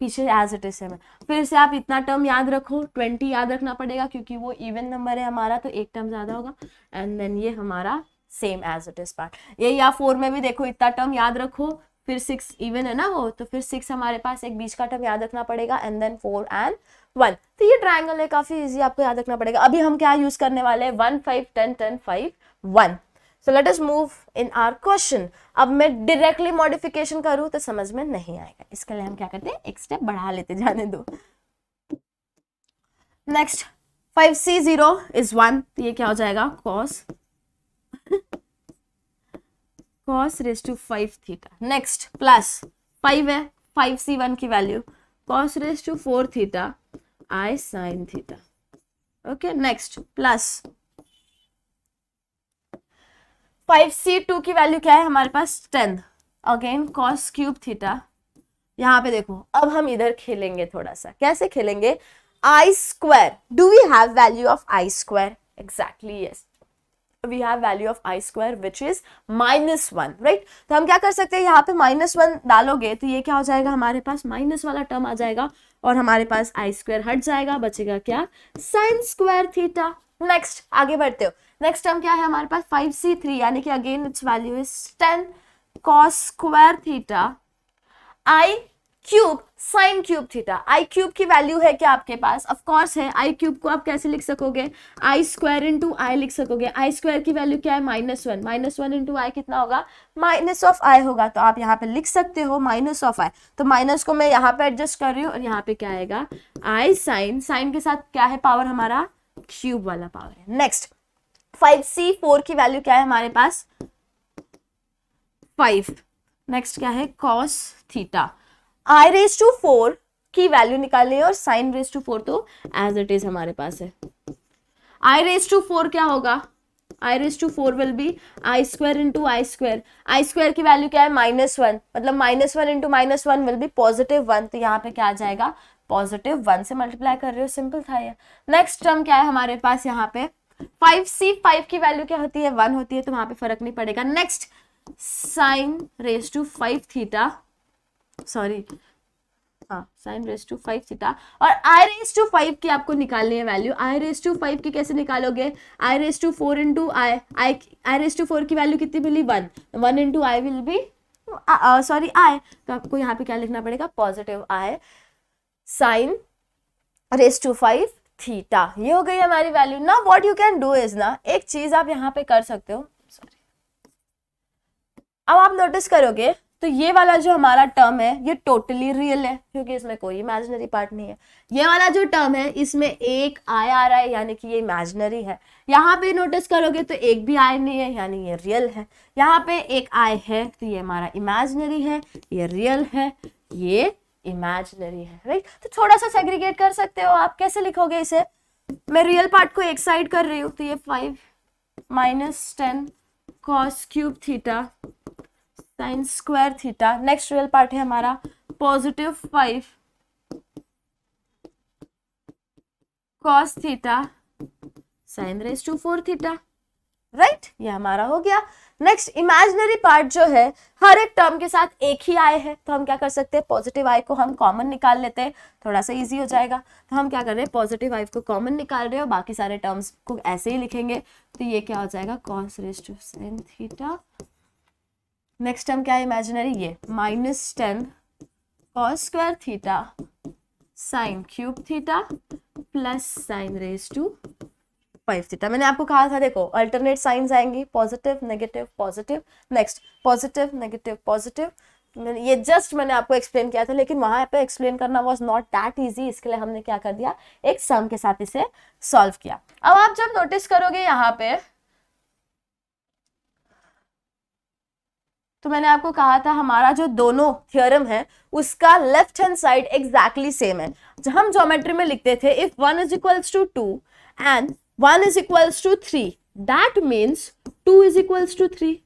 पीछे एज इट इज सेम है फिर से आप इतना टर्म याद रखो ट्वेंटी याद रखना पड़ेगा क्योंकि वो इवन नंबर है हमारा तो एक टर्म ज़्यादा होगा एंड देन ये हमारा same as it is part यही आप फोर में भी देखो इतना टर्म याद रखो फिर सिक्स इवन है ना वो तो फिर सिक्स हमारे पास एक बीच का टर्म याद रखना पड़ेगा and then four and one तो ये ट्राइंगल है काफी इजी आपको याद रखना पड़ेगा अभी हम क्या यूज करने वाले हैं one five ten ten five one so let us move in our question अब मैं डायरेक्टली मॉडिफिकेशन करूँ तो समझ में नहीं आएगा इसके लिए हम क्या करते हैं एक स्टेप बढ़ा लेते जाने दो next five C zero is one तो ये क्या हो जाएगा cos cos raise to five theta next plus five है फाइव सी वन की value cos raise to four theta i sine theta okay next plus five C two की value क्या है हमारे पास ten again cos cube theta यहाँ पे देखो अब हम इधर खेलेंगे थोड़ा सा कैसे खेलेंगे i square do we have value of i square exactly yes we have value of i square which is minus one right तो हम क्या कर सकते हैं यहाँ पे माइनस वन डालोगे तो ये क्या हो जाएगा हमारे पास माइनस वाला टर्म आ जाएगा और हमारे पास आई स्क्वायर हट जाएगा बचेगा क्या साइन स्क्वायर थीटा नेक्स्ट आगे बढ़ते हो नेक्स्ट टर्म क्या है हमारे पास फाइव सी थ्री यानी कि again it's value is ten cos square theta i cube sine cube theta i cube की वैल्यू है क्या आपके पास ऑफ कोर्स है आई क्यूब को आप कैसे लिख सकोगे आई स्क्वायर इंटू आई लिख सकोगे आई स्क्वायर की वैल्यू क्या है minus one minus one into i कितना होगा माइनस ऑफ आई होगा तो आप यहाँ पे लिख सकते हो माइनस ऑफ आई तो माइनस को मैं यहाँ पे एडजस्ट कर रही हूँ और यहाँ पे क्या आएगा आई साइन साइन के साथ क्या है पावर हमारा क्यूब वाला पावर है नेक्स्ट फाइव सी फोर की वैल्यू क्या है हमारे पास फाइव नेक्स्ट क्या है cos theta i raise to four की वैल्यू निकालिए और साइन रेस टू फोर तो एज इट इज हमारे पास है आई रेस टू फोर क्या होगा i raise to four will be i square into i square i square की वैल्यू क्या है माइनस वन मतलब minus one into minus one will be positive one तो यहाँ पे क्या आ जाएगा पॉजिटिव वन से मल्टीप्लाई कर रहे हो सिंपल था ये नेक्स्ट टर्म क्या है हमारे पास यहाँ पे फाइव सी फाइव की वैल्यू क्या होती है वन होती है तो वहां पे फर्क नहीं पड़ेगा next sine raise to five theta sorry हाँ sine raise to five theta और आई रेस टू फाइव की आपको निकालनी है value i raise to five की कैसे निकालोगे i raise to four into i i i raise to four की वैल्यू कितनी मिली one one into i will be sorry i तो आपको यहाँ पे क्या लिखना पड़ेगा positive i sine raise to five theta ये हो गई हमारी वैल्यू ना what you can do is ना एक चीज आप यहाँ पे कर सकते हो सॉरी अब आप नोटिस करोगे तो ये वाला जो हमारा टर्म है ये टोटली रियल है क्योंकि इसमें कोई इमेजिनरी पार्ट नहीं है ये वाला जो टर्म है इसमें एक आय आ रहा है यानी कि ये इमेजिनरी है यहाँ पे नोटिस करोगे तो एक भी आय नहीं है यानी ये रियल है यहाँ पे एक आय है तो ये हमारा इमेजिनरी है ये रियल है ये इमेजिनरी है राइट तो थोड़ा सा सेग्रीगेट कर सकते हो आप कैसे लिखोगे इसे मैं रियल पार्ट को एक साइड कर रही हूँ तो ये five minus ten cos cube theta sine square theta next real part है हमारा positive five cos theta sine raise to four theta right ये हमारा हो गया नेक्स्ट इमेजिनरी पार्ट जो है हर एक टर्म के साथ एक ही आय है तो हम क्या कर सकते हैं पॉजिटिव आई को हम कॉमन निकाल लेते हैं थोड़ा सा इजी हो जाएगा तो हम क्या कर रहे हैं पॉजिटिव आई को कॉमन निकाल रहे हो बाकी सारे टर्म्स को ऐसे ही लिखेंगे तो ये क्या हो जाएगा cos raised seven theta next term क्या है इमेजिनरी ये minus ten cos square theta sine cube theta plus sine raise to five theta मैंने आपको कहा था देखो अल्टरनेट साइंस आएंगी positive negative positive next positive negative positive ये जस्ट मैंने आपको एक्सप्लेन किया था लेकिन वहाँ पे एक्सप्लेन करना वाज नॉट दैट इजी इसके लिए हमने क्या कर दिया एक सम के साथ इसे सॉल्व किया अब आप जब नोटिस करोगे यहाँ पे तो मैंने आपको कहा था हमारा जो दोनों थ्योरम है उसका left hand side exactly same है हम ज्योमेट्री में लिखते थे if one is equals to two and one is equals to three that means two is equals to three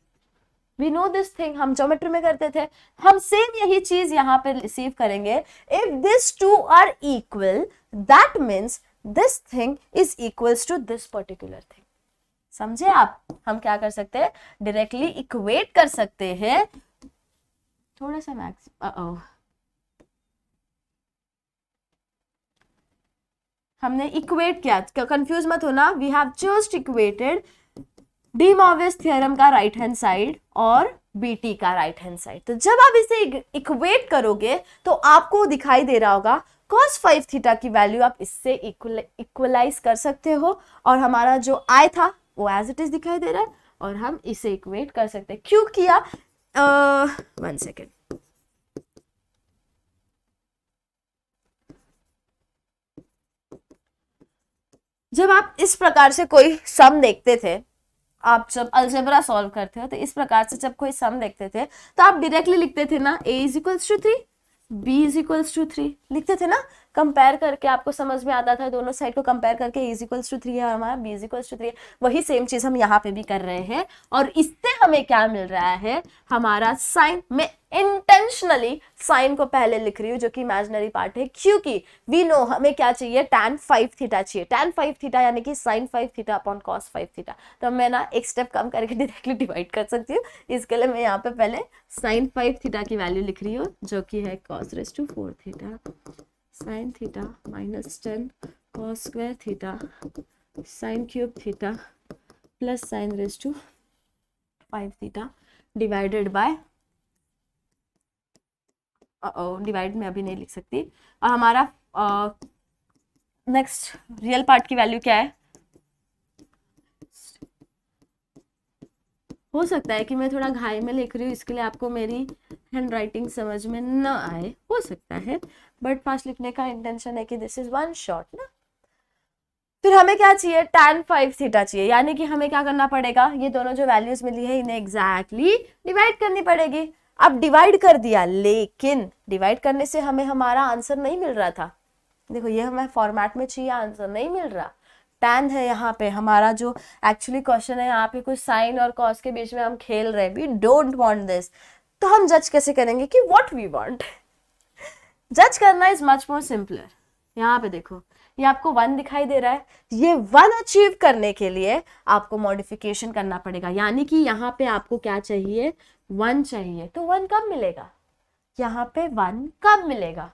we know this thing हम जोमेट्री में करते थे हम सेम यही चीज यहाँ पे रिसीव करेंगे if this two are equal that means this thing is equals to this particular thing समझे आप हम क्या कर सकते हैं डायरेक्टली इक्वेट कर सकते हैं थोड़ा सा मैक्स हमने इक्वेट किया कंफ्यूज मत होना we have just equated de Moivre's theorem का राइट हैंड साइड और बीटी का राइट हैंड साइड तो जब आप इसे इक्वेट करोगे तो आपको दिखाई दे रहा होगा कॉस फाइव थीटा की वैल्यू आप इससे इक्वलाइज कर सकते हो और हमारा जो आय था वो एज इट इज दिखाई दे रहा है और हम इसे इक्वेट कर सकते हैं क्यों किया वन uh, सेकेंड जब आप इस प्रकार से कोई सम देखते थे आप जब अल्जेबरा सॉल्व करते हो तो इस प्रकार से जब कोई सम देखते थे तो आप डायरेक्टली लिखते थे ना A is equals to three B is equals to three लिखते थे ना कंपेयर करके आपको समझ में आता था दोनों साइड को कंपेयर करके इज इक्वल्स टू थ्री है हमारा B is equals to three है वही सेम चीज़ हम यहाँ पे भी कर रहे हैं और इससे हमें क्या मिल रहा है हमारा साइन में इंटेंशनली साइन को पहले लिख रही हूँ जो कि इमेजनरी पार्ट है क्योंकि वी नो हमें क्या चाहिए टैन फाइव थीटा चाहिए टैन फाइव थीटा यानी कि sine five theta upon cos five theta तो मैं ना एक स्टेप कम करके डायरेक्टली डिवाइड कर सकती हूँ इसके लिए मैं यहाँ पे पहले साइन फाइव थीटा की वैल्यू लिख रही हूँ जो कि है cos raise to four theta sine theta minus ten cos square theta sine cube theta plus sine raise to five theta divided by divide में अभी नहीं लिख सकती और हमारा नेक्स्ट रियल पार्ट की वैल्यू क्या है हो सकता है कि मैं थोड़ा घाई में लिख रही हूँ इसके लिए आपको मेरी हैंड राइटिंग समझ में न आए हो सकता है बट पास लिखने का इंटेंशन है कि दिस इज वन शॉर्ट ना फिर हमें क्या चाहिए टेन फाइव थीटा चाहिए यानी कि हमें क्या करना पड़ेगा ये दोनों जो वैल्यूज मिली है इन्हें एग्जैक्टली डिवाइड करनी पड़ेगी अब डिवाइड कर दिया लेकिन डिवाइड करने से हमें हमारा आंसर नहीं मिल रहा था देखो ये हमें फॉर्मेट में चाहिए आंसर नहीं मिल रहा टेन है यहाँ पे हमारा जो एक्चुअली क्वेश्चन है यहाँ पे कुछ साइन और कॉस के बीच में हम खेल रहे हैं वी डोंट वांट दिस तो हम जज कैसे करेंगे कि वॉट वी वॉन्ट जज करना इज मच मोर सिंपलर यहाँ पे देखो ये आपको वन दिखाई दे रहा है ये वन अचीव करने के लिए आपको मॉडिफिकेशन करना पड़ेगा यानी कि यहाँ पे आपको क्या चाहिए वन चाहिए तो वन कब मिलेगा यहाँ पे वन कब मिलेगा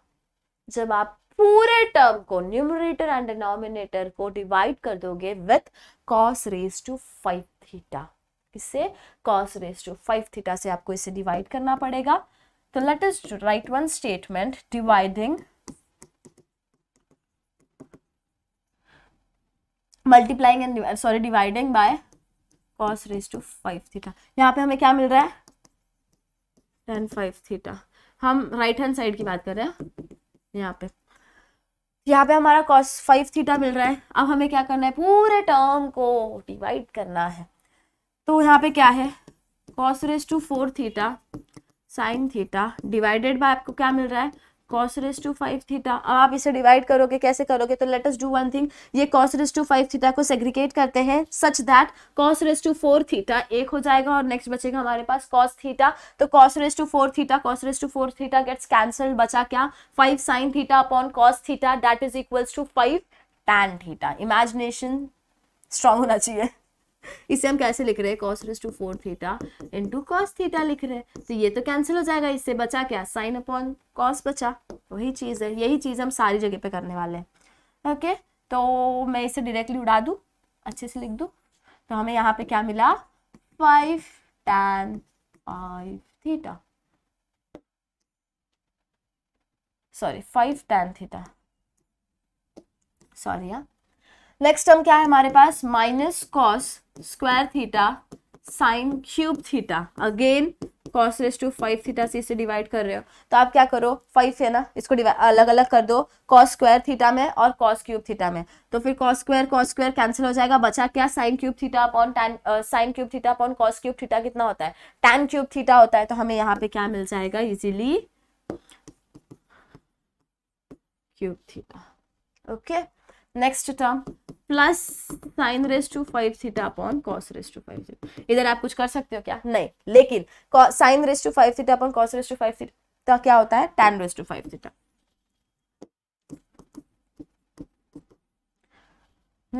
जब आप पूरे टर्म को न्यूमरेटर एंड डिनोमिनेटर को डिवाइड कर दोगे with cos raise to five theta इससे cos raise to five theta से आपको इसे डिवाइड करना पड़ेगा तो let is write one statement dividing multiplying and sorry dividing by cos raise to five theta यहाँ पे हमें क्या मिल रहा है टेन फाइव थीटा हम राइट हैंड साइड की बात कर रहे हैं यहाँ पे यहाँ पे हमारा कॉस फाइव थीटा मिल रहा है अब हमें क्या करना है पूरे टर्म को डिवाइड करना है तो यहाँ पे क्या है cos raise to four theta sine theta divided by आपको क्या मिल रहा है cos raise to five theta अब आप इसे डिवाइड करोगे कैसे करोगे तो let us do one thing ये cos raise to five theta को सेग्रीगेट करते हैं such that cos raise to four theta एक हो जाएगा और नेक्स्ट बचेगा हमारे पास कॉस थीटा तो cos raise to four theta cos raise to four theta gets cancel बचा क्या five sine theta upon cos theta that is equals to five tan theta imagination strong होना चाहिए इसे हम कैसे लिख रहे हैं cos raise to four theta into cos theta लिख रहे हैं तो ये तो कैंसिल हो जाएगा इससे बचा क्या साइन अपॉन कॉस बचा वही चीज़ है यही चीज़ हम सारी जगह पे करने वाले हैं ओके तो मैं इसे डायरेक्टली उड़ा दूँ अच्छे से लिख दूँ तो हमें यहाँ पे क्या मिला five tan five theta sorry five tan theta sorry यार नेक्स्ट टर्म क्या है हमारे पास minus cos square theta sine cube theta again cos raise to five theta से इसे डिवाइड कर रहे हो तो आप क्या करो फाइव है ना इसको अलग अलग कर दो कॉस स्क्वायर थीटा में और कॉस क्यूब थीटा में तो फिर cos square cos square cancel हो जाएगा बचा क्या sine cube theta upon tan sine cube theta upon cos cube theta कितना होता है टैन क्यूब थीटा होता है तो हमें यहाँ पे क्या मिल जाएगा easily cube theta okay okay? Next term plus sine raise to five theta upon cos raise to five theta इधर आप कुछ कर सकते हो क्या नहीं लेकिन sine raise to five theta upon cos raise to five theta क्या होता है tan raise to five theta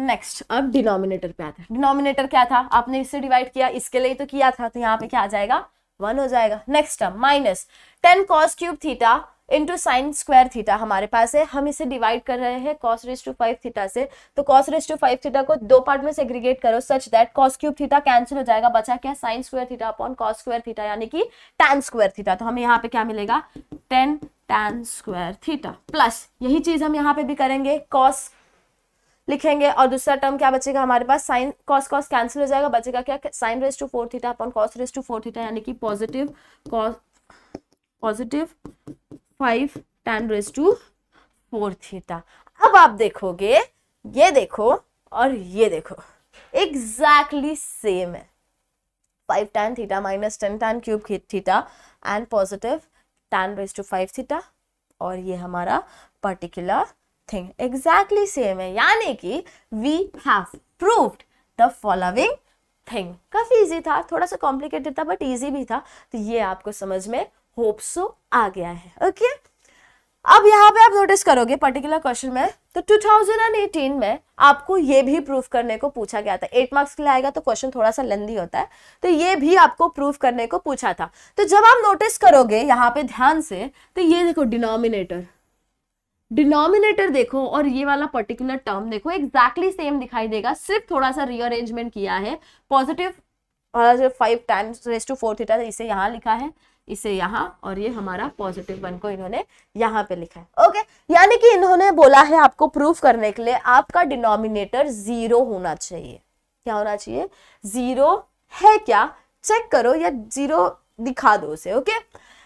next अब डिनोमिनेटर पे आते हैं डिनोमिनेटर क्या था आपने इससे डिवाइड किया इसके लिए तो किया था तो यहाँ पे क्या आ जाएगा वन हो जाएगा next term minus ten cos cube theta into sine square theta हमारे पास है हम इसे डिवाइड कर रहे हैं cos raise to five theta से तो cos raise to five theta को दो पार्ट में सेग्रीगेट करो such that cos cube theta cancel हो जाएगा बचा क्या sine square theta upon cos square theta यानी कि टेन स्क्वायर थीटा तो हमें यहाँ पे क्या मिलेगा ten tan square theta plus यही चीज हम यहाँ पे भी करेंगे कॉस लिखेंगे और दूसरा टर्म क्या बचेगा हमारे पास साइन कॉस कॉस कैंसिल हो जाएगा बचेगा क्या sine raise to four theta upon cos raise to four theta यानी कि positive cos positive five tan raise to four theta अब आप देखोगे ये देखो और ये देखो एग्जैक्टली exactly सेम है five tan theta minus ten tan cube theta and positive tan raise to five theta और ये हमारा पर्टिकुलर थिंग एग्जैक्टली सेम है यानी कि we have proved the following thing काफ़ी इजी था थोड़ा सा कॉम्प्लिकेटेड था बट इजी भी था तो ये आपको समझ में होप सो आ गया है ओके अब यहाँ पे आप नोटिस करोगे पर्टिकुलर क्वेश्चन में तो 2018 में आपको ये भी प्रूफ करने को पूछा गया था एट मार्क्स के लिए आएगा तो क्वेश्चन थोड़ा सा लेंदी होता है तो ये भी आपको प्रूफ करने को पूछा था तो जब आप नोटिस करोगे यहाँ पे ध्यान से तो ये देखो डिनोमिनेटर डिनोमिनेटर देखो और ये वाला पर्टिकुलर टर्म देखो एग्जैक्टली exactly सेम दिखाई देगा सिर्फ थोड़ा सा रीअरेंजमेंट किया है positive five times raise to four theta इसे यहाँ लिखा है इसे यहाँ और ये हमारा पॉजिटिव वन को इन्होंने यहाँ पे लिखा है ओके यानी कि इन्होंने बोला है आपको प्रूफ करने के लिए आपका डिनोमिनेटर जीरो होना चाहिए क्या होना चाहिए जीरो है क्या चेक करो या जीरो दिखा दो उसे ओके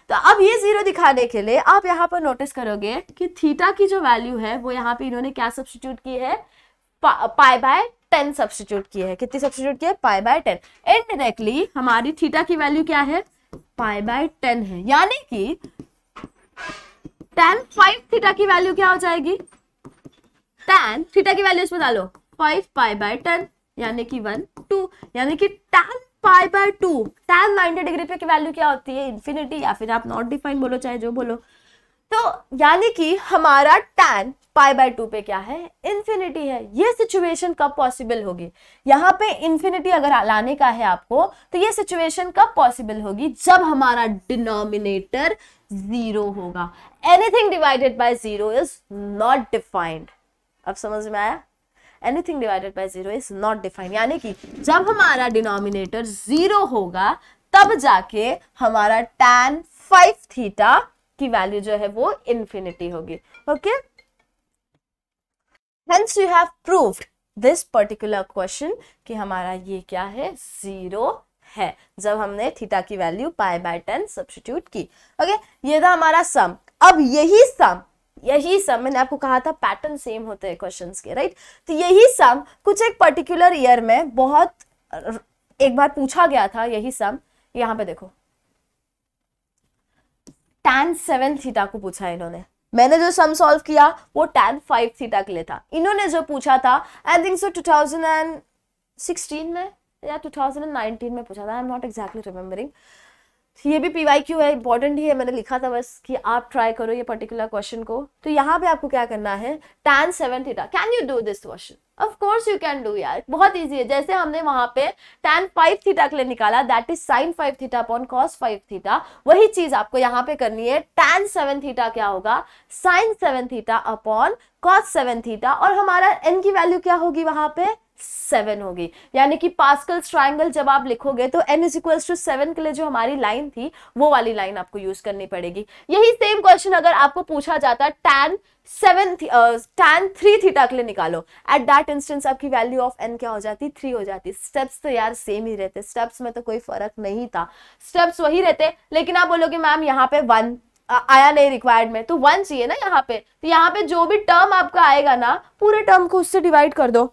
तो अब ये जीरो दिखाने के लिए आप यहाँ पर नोटिस करोगे कि थीटा की जो वैल्यू है वो यहाँ पे इन्होंने क्या सब्सटीट्यूट की है पाई बाय टेन सब्सटीट्यूट की है कितनी सब्सटीट्यूट की है पाई बाय टेन इनडायरेक्टली हमारी थीटा की वैल्यू क्या है पाई बाय टेन है यानी कि टेन फाइव थीटा की वैल्यू क्या हो जाएगी टेन थीटा की वैल्यू इसमें डालो फाइव पाई बाय टेन यानी कि वन टू यानी कि tan pi by two tan ninety degree पे की वैल्यू क्या होती है इन्फिनिटी या फिर आप नॉट डिफाइन बोलो चाहे जो बोलो तो यानी कि हमारा टैन पाई बाय टू पे क्या है इन्फिनिटी है ये सिचुएशन कब पॉसिबल होगी यहाँ पे इन्फिनिटी अगर लाने का है आपको तो ये सिचुएशन कब पॉसिबल होगी जब हमारा डिनोमिनेटर जीरो होगा anything divided by zero is not defined अब समझ में आया anything divided by zero is not defined यानी कि जब हमारा डिनोमिनेटर जीरो होगा तब जाके हमारा टैन फाइव थीटा की वैल्यू जो है वो इन्फिनिटी होगी okay hence you have proved this particular question कि हमारा ये क्या है जीरो है जब हमने थीटा की value pi by ten substitute की ओके ये था हमारा सम अब यही सम यही सम मैंने आपको कहा था पैटर्न सेम होते हैं क्वेश्चंस के राइट तो यही सम कुछ एक पर्टिकुलर ईयर में बहुत एक बार पूछा गया था यही सम यहाँ पे देखो टेन सेवन थीटा को पूछा इन्होंने मैंने जो सम सॉल्व किया वो टेन फाइव थीटा के लिए था इन्होंने जो पूछा था I think so two thousand and sixteen में या टू थाउजेंड एंड नाइनटीन में पूछा था I am not exactly remembering तो ये भी पी है इंपॉर्टेंट ही है मैंने लिखा था बस कि आप ट्राई करो ये पर्टिकुलर क्वेश्चन को तो यहाँ पे आपको क्या करना है tan seven theta can you do this question of course you can do यार बहुत इजी है जैसे हमने वहां पे टैन फाइव थीटा के लिए निकाला that is sine five theta upon cos five theta वही चीज आपको यहाँ पे करनी है टैन सेवन थीटा क्या होगा sine seven theta upon cos seven theta और हमारा एन की वैल्यू क्या होगी वहां पे सेवन होगी यानी कि पास्कल ट्राइंगल जब आप लिखोगे तो n is equal to seven के लिए जो हमारी लाइन थी वो वाली लाइन आपको यूज करनी पड़ेगी यही सेम क्वेश्चन अगर आपको पूछा जाता है tan seven tan three theta के लिए निकालो एट दैट इंस्टेंस आपकी वैल्यू ऑफ एन क्या हो जाती थ्री हो जाती स्टेप्स तो यार सेम ही रहते स्टेप्स में तो कोई फर्क नहीं था स्टेप्स वही रहते लेकिन आप बोलोगे मैम यहाँ पे वन आया नहीं रिक्वायर्ड में तो वन चाहिए ना यहाँ पे तो यहाँ पे जो भी टर्म आपका आएगा ना पूरे टर्म को उससे डिवाइड कर दो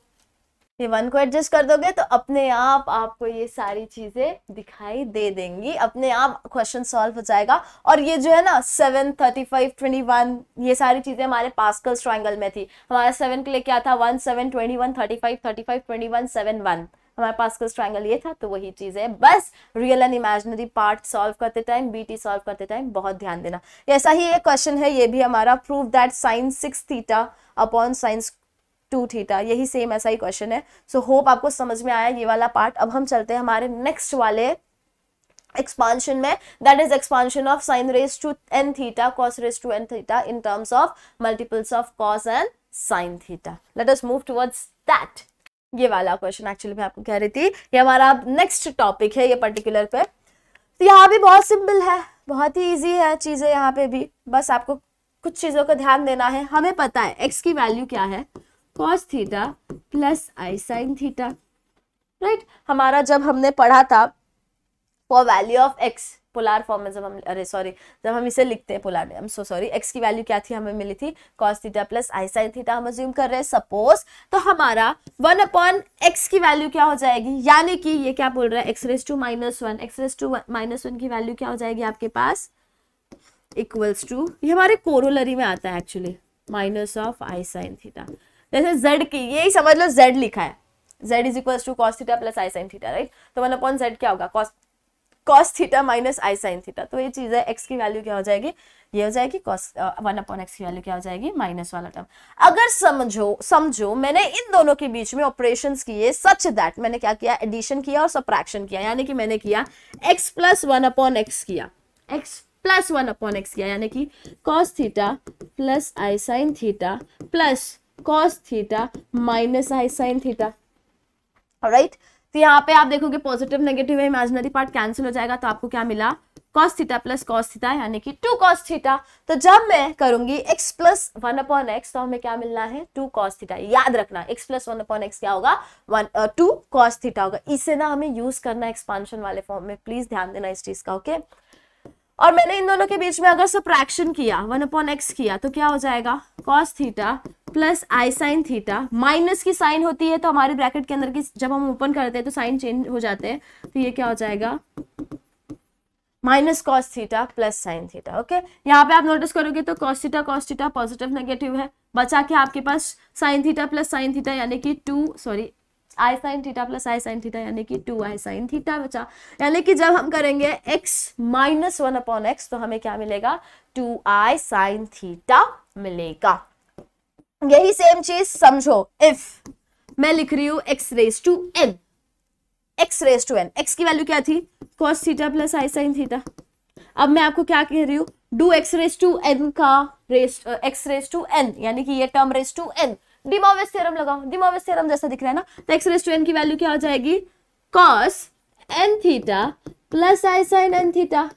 ये वन को एडजस्ट कर दोगे तो अपने आप आपको ये सारी चीज़ें दिखाई दे देंगी अपने आप क्वेश्चन सॉल्व हो जाएगा और ये जो है ना seven thirty five twenty one ये सारी चीज़ें हमारे पास्कल ट्राइंगल में थी हमारा सेवन के लिए क्या था one seven twenty one thirty five thirty five twenty one seven one हमारे पास पास्कल ट्राइंगल ये था तो वही चीज़ है बस real and imaginary part solve करते टाइम बीटी सॉल्व करते टाइम बहुत ध्यान देना ऐसा ही एक क्वेश्चन है ये भी हमारा prove that sine six theta upon sine two theta यही सेम ऐसा ही क्वेश्चन है सो so, होप आपको समझ में आया ये वाला पार्ट अब हम चलते हैं हमारे नेक्स्ट वाले एक्सपांशन में that is expansion of sine raise to n theta cos raise to n theta in terms of multiples of cos and sine theta let us move towards that ये वाला question actually मैं आपको कह रही थी ये हमारा नेक्स्ट टॉपिक है ये पर्टिकुलर पे तो यहाँ भी बहुत सिंपल है बहुत ही इजी है चीज़ें यहाँ पे भी बस आपको कुछ चीज़ों का ध्यान देना है हमें पता है एक्स की वैल्यू क्या है cos theta plus i sine theta right हमारा जब हमने पढ़ा था for value of x polar form में जब हम अरे सॉरी जब हम इसे लिखते हैं पोलार में सो सॉरी एक्स की वैल्यू क्या थी हमें मिली थी cos theta plus i sine theta हम अज्यूम कर रहे हैं सपोज तो हमारा वन अपॉन एक्स की वैल्यू क्या हो जाएगी यानी कि ये क्या बोल रहा है x raise to minus one x raise to minus one की वैल्यू क्या हो जाएगी आपके पास इक्वल्स टू ये हमारे कोरोलरी में आता है actually minus of i sine theta जैसे z की यही समझ लो z लिखा है z is equal to cos theta plus i sine theta right तो वन मतलब अपॉन z क्या होगा cos cos theta minus i sine theta तो ये चीज़ है x की वैल्यू क्या हो जाएगी ये हो जाएगी कॉस वन अपॉन एक्स की वैल्यू क्या हो जाएगी माइनस वाला टर्म अगर समझो समझो मैंने इन दोनों के बीच में ऑपरेशन किए सच दैट मैंने क्या किया एडिशन किया और सप्रैक्शन किया यानी कि मैंने किया x plus one upon x किया x plus one upon x किया यानी कि cos theta plus i sine theta plus cos theta minus i sine theta right तो यहाँ पे आप देखोगे पॉजिटिव नेगेटिव है इमेजिनरी पार्ट कैंसिल हो जाएगा तो आपको क्या मिला cos theta plus cos theta यानी कि टू कॉस थीटा तो जब मैं करूंगी x plus one upon x तो हमें क्या मिलना है टू कॉस थीटा याद रखना x plus one upon x क्या होगा वन टू कॉस थीटा होगा इसे ना हमें यूज करना एक्सपांशन वाले फॉर्म में प्लीज ध्यान देना इस चीज का ओके और मैंने इन दोनों के बीच में अगर सप्रैक्शन किया वन अपॉन एक्स किया तो क्या हो जाएगा cos theta plus i sine theta minus की साइन होती है तो हमारे ब्रैकेट के अंदर की जब हम ओपन करते हैं तो साइन चेंज हो जाते हैं तो ये क्या हो जाएगा minus cos theta plus sine theta okay यहाँ पे आप नोटिस करोगे तो cos theta cos theta positive negative है बचा के आपके पास sine theta plus sine theta यानी कि two sorry i sine theta plus i sine theta यानी कि टू आई साइन थीटा बचा यानी कि जब हम करेंगे x minus one upon x तो हमें क्या मिलेगा टू आई साइन थीटा मिलेगा यही सेम चीज समझो इफ मैं लिख रही हूं x raise to n x raise to n x की वैल्यू क्या थी cos theta plus i sine theta अब मैं आपको क्या कह रही हूं do x raise to n का raise x raise to n यानी कि ये term raise to n De Moivre's theorem लगाओ डिमोवेस थ्योरम जैसा दिख रहा है ना तो एक्स रेस टू एन की वैल्यू क्या हो जाएगी cos n theta plus i sine n theta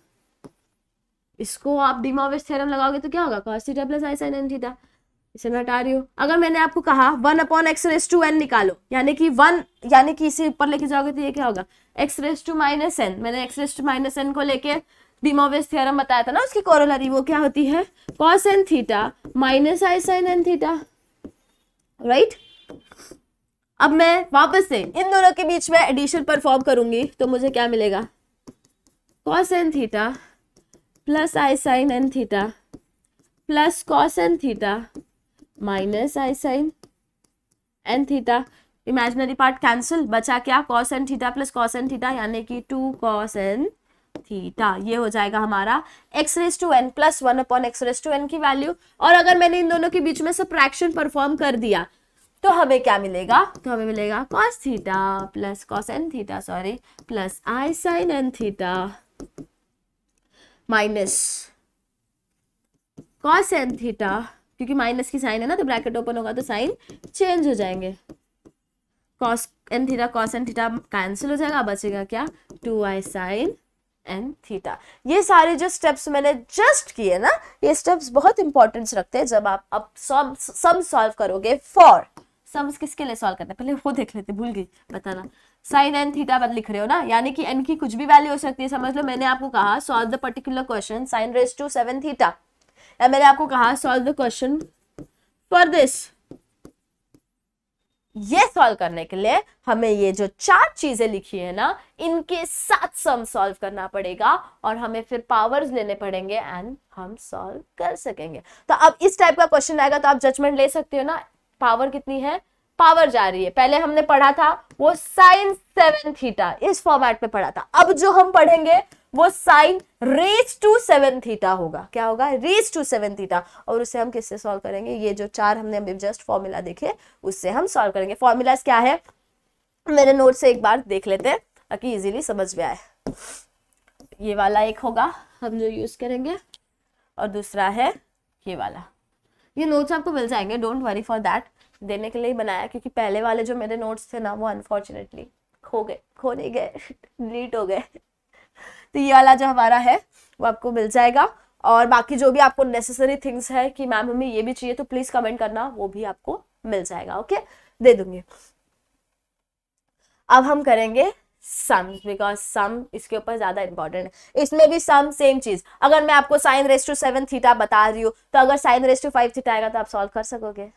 इसको आप डिमोवेस थ्योरम लगाओगे तो क्या होगा cos theta plus i sine n theta इसे मैं हटा रही हूँ अगर मैंने आपको कहा one upon x raise to n निकालो यानी कि वन यानी कि इसे ऊपर लेके जाओगे तो ये क्या होगा x raise to minus n मैंने x raise to minus n को लेके डिमोवेस थियरम बताया था ना उसकी कोरोलरी वो क्या होती है cos n theta minus i sine n theta right अब मैं वापस से इन दोनों के बीच में एडिशन परफॉर्म करूंगी तो मुझे क्या मिलेगा cos n theta plus i sine n theta plus cos n theta minus i sine n theta imaginary part cancel बचा क्या cos n theta plus cos n theta यानी कि टू कॉस एन थीटा ये हो जाएगा हमारा x raise to n plus one upon x raise to n की value और अगर मैंने इन दोनों के बीच में सप्रैक्शन परफॉर्म कर दिया तो हमें क्या मिलेगा तो हमें मिलेगा cos theta plus cos n theta sorry plus i sine n theta minus cos n theta क्योंकि माइनस की साइन है ना तो ब्रैकेट ओपन होगा तो साइन चेंज हो जाएंगे cos n theta cos n theta cancel हो जाएगा बचेगा क्या two i sine n theta ये सारे जो स्टेप्स मैंने जस्ट किए ना ये स्टेप्स बहुत इंपॉर्टेंस रखते हैं जब आप अब सम सम सॉल्व करोगे फॉर सम्स किसके लिए सॉल्व करते हैं पहले वो देख लेते भूल गई बताना साइन एन थीटा बद लिख रहे हो ना यानी कि एन की कुछ भी वैल्यू हो सकती है समझ लो मैंने आपको कहा solve the particular question sine raise to seven theta या मैंने आपको कहा solve the question for this ये सॉल्व करने के लिए हमें ये जो चार चीजें लिखी है ना इनके साथ सम सॉल्व करना पड़ेगा और हमें फिर पावर्स लेने पड़ेंगे एंड हम सॉल्व कर सकेंगे तो अब इस टाइप का क्वेश्चन आएगा तो आप जजमेंट ले सकते हो ना पावर कितनी है पावर जा रही है पहले हमने पढ़ा था वो साइन सेवन थीटा इस फॉर्मेट में पढ़ा था अब जो हम पढ़ेंगे वो sine raise to seven theta होगा क्या होगा रेज टू सेवन थीटा और उसे हम किससे सॉल्व करेंगे ये जो चार हमने अभी जस्ट फॉर्मूला देखे उससे हम सॉल्व करेंगे फॉर्मूलाज क्या है मेरे नोट से एक बार देख लेते हैं ताकि इजीली समझ में आए ये वाला एक होगा हम जो यूज करेंगे और दूसरा है ये वाला ये नोट्स आपको मिल जाएंगे डोंट वरी फॉर दैट देने के लिए बनाया क्योंकि पहले वाले जो मेरे नोट्स थे ना वो अनफॉर्चुनेटली खो गए खो नहीं गए डिलीट <laughs> हो गए तो ये वाला जो हमारा है वो आपको मिल जाएगा और बाकी जो भी आपको नेसेसरी थिंग्स है कि मैम हमें ये भी चाहिए तो प्लीज कमेंट करना वो भी आपको मिल जाएगा ओके दे दूंगी अब हम करेंगे सम बिकॉज सम इसके ऊपर ज्यादा इंपॉर्टेंट है इसमें भी सम सेम चीज अगर मैं आपको sine raise to seven theta बता रही हूँ तो अगर sine raise to five theta आएगा तो आप सॉल्व कर सकोगे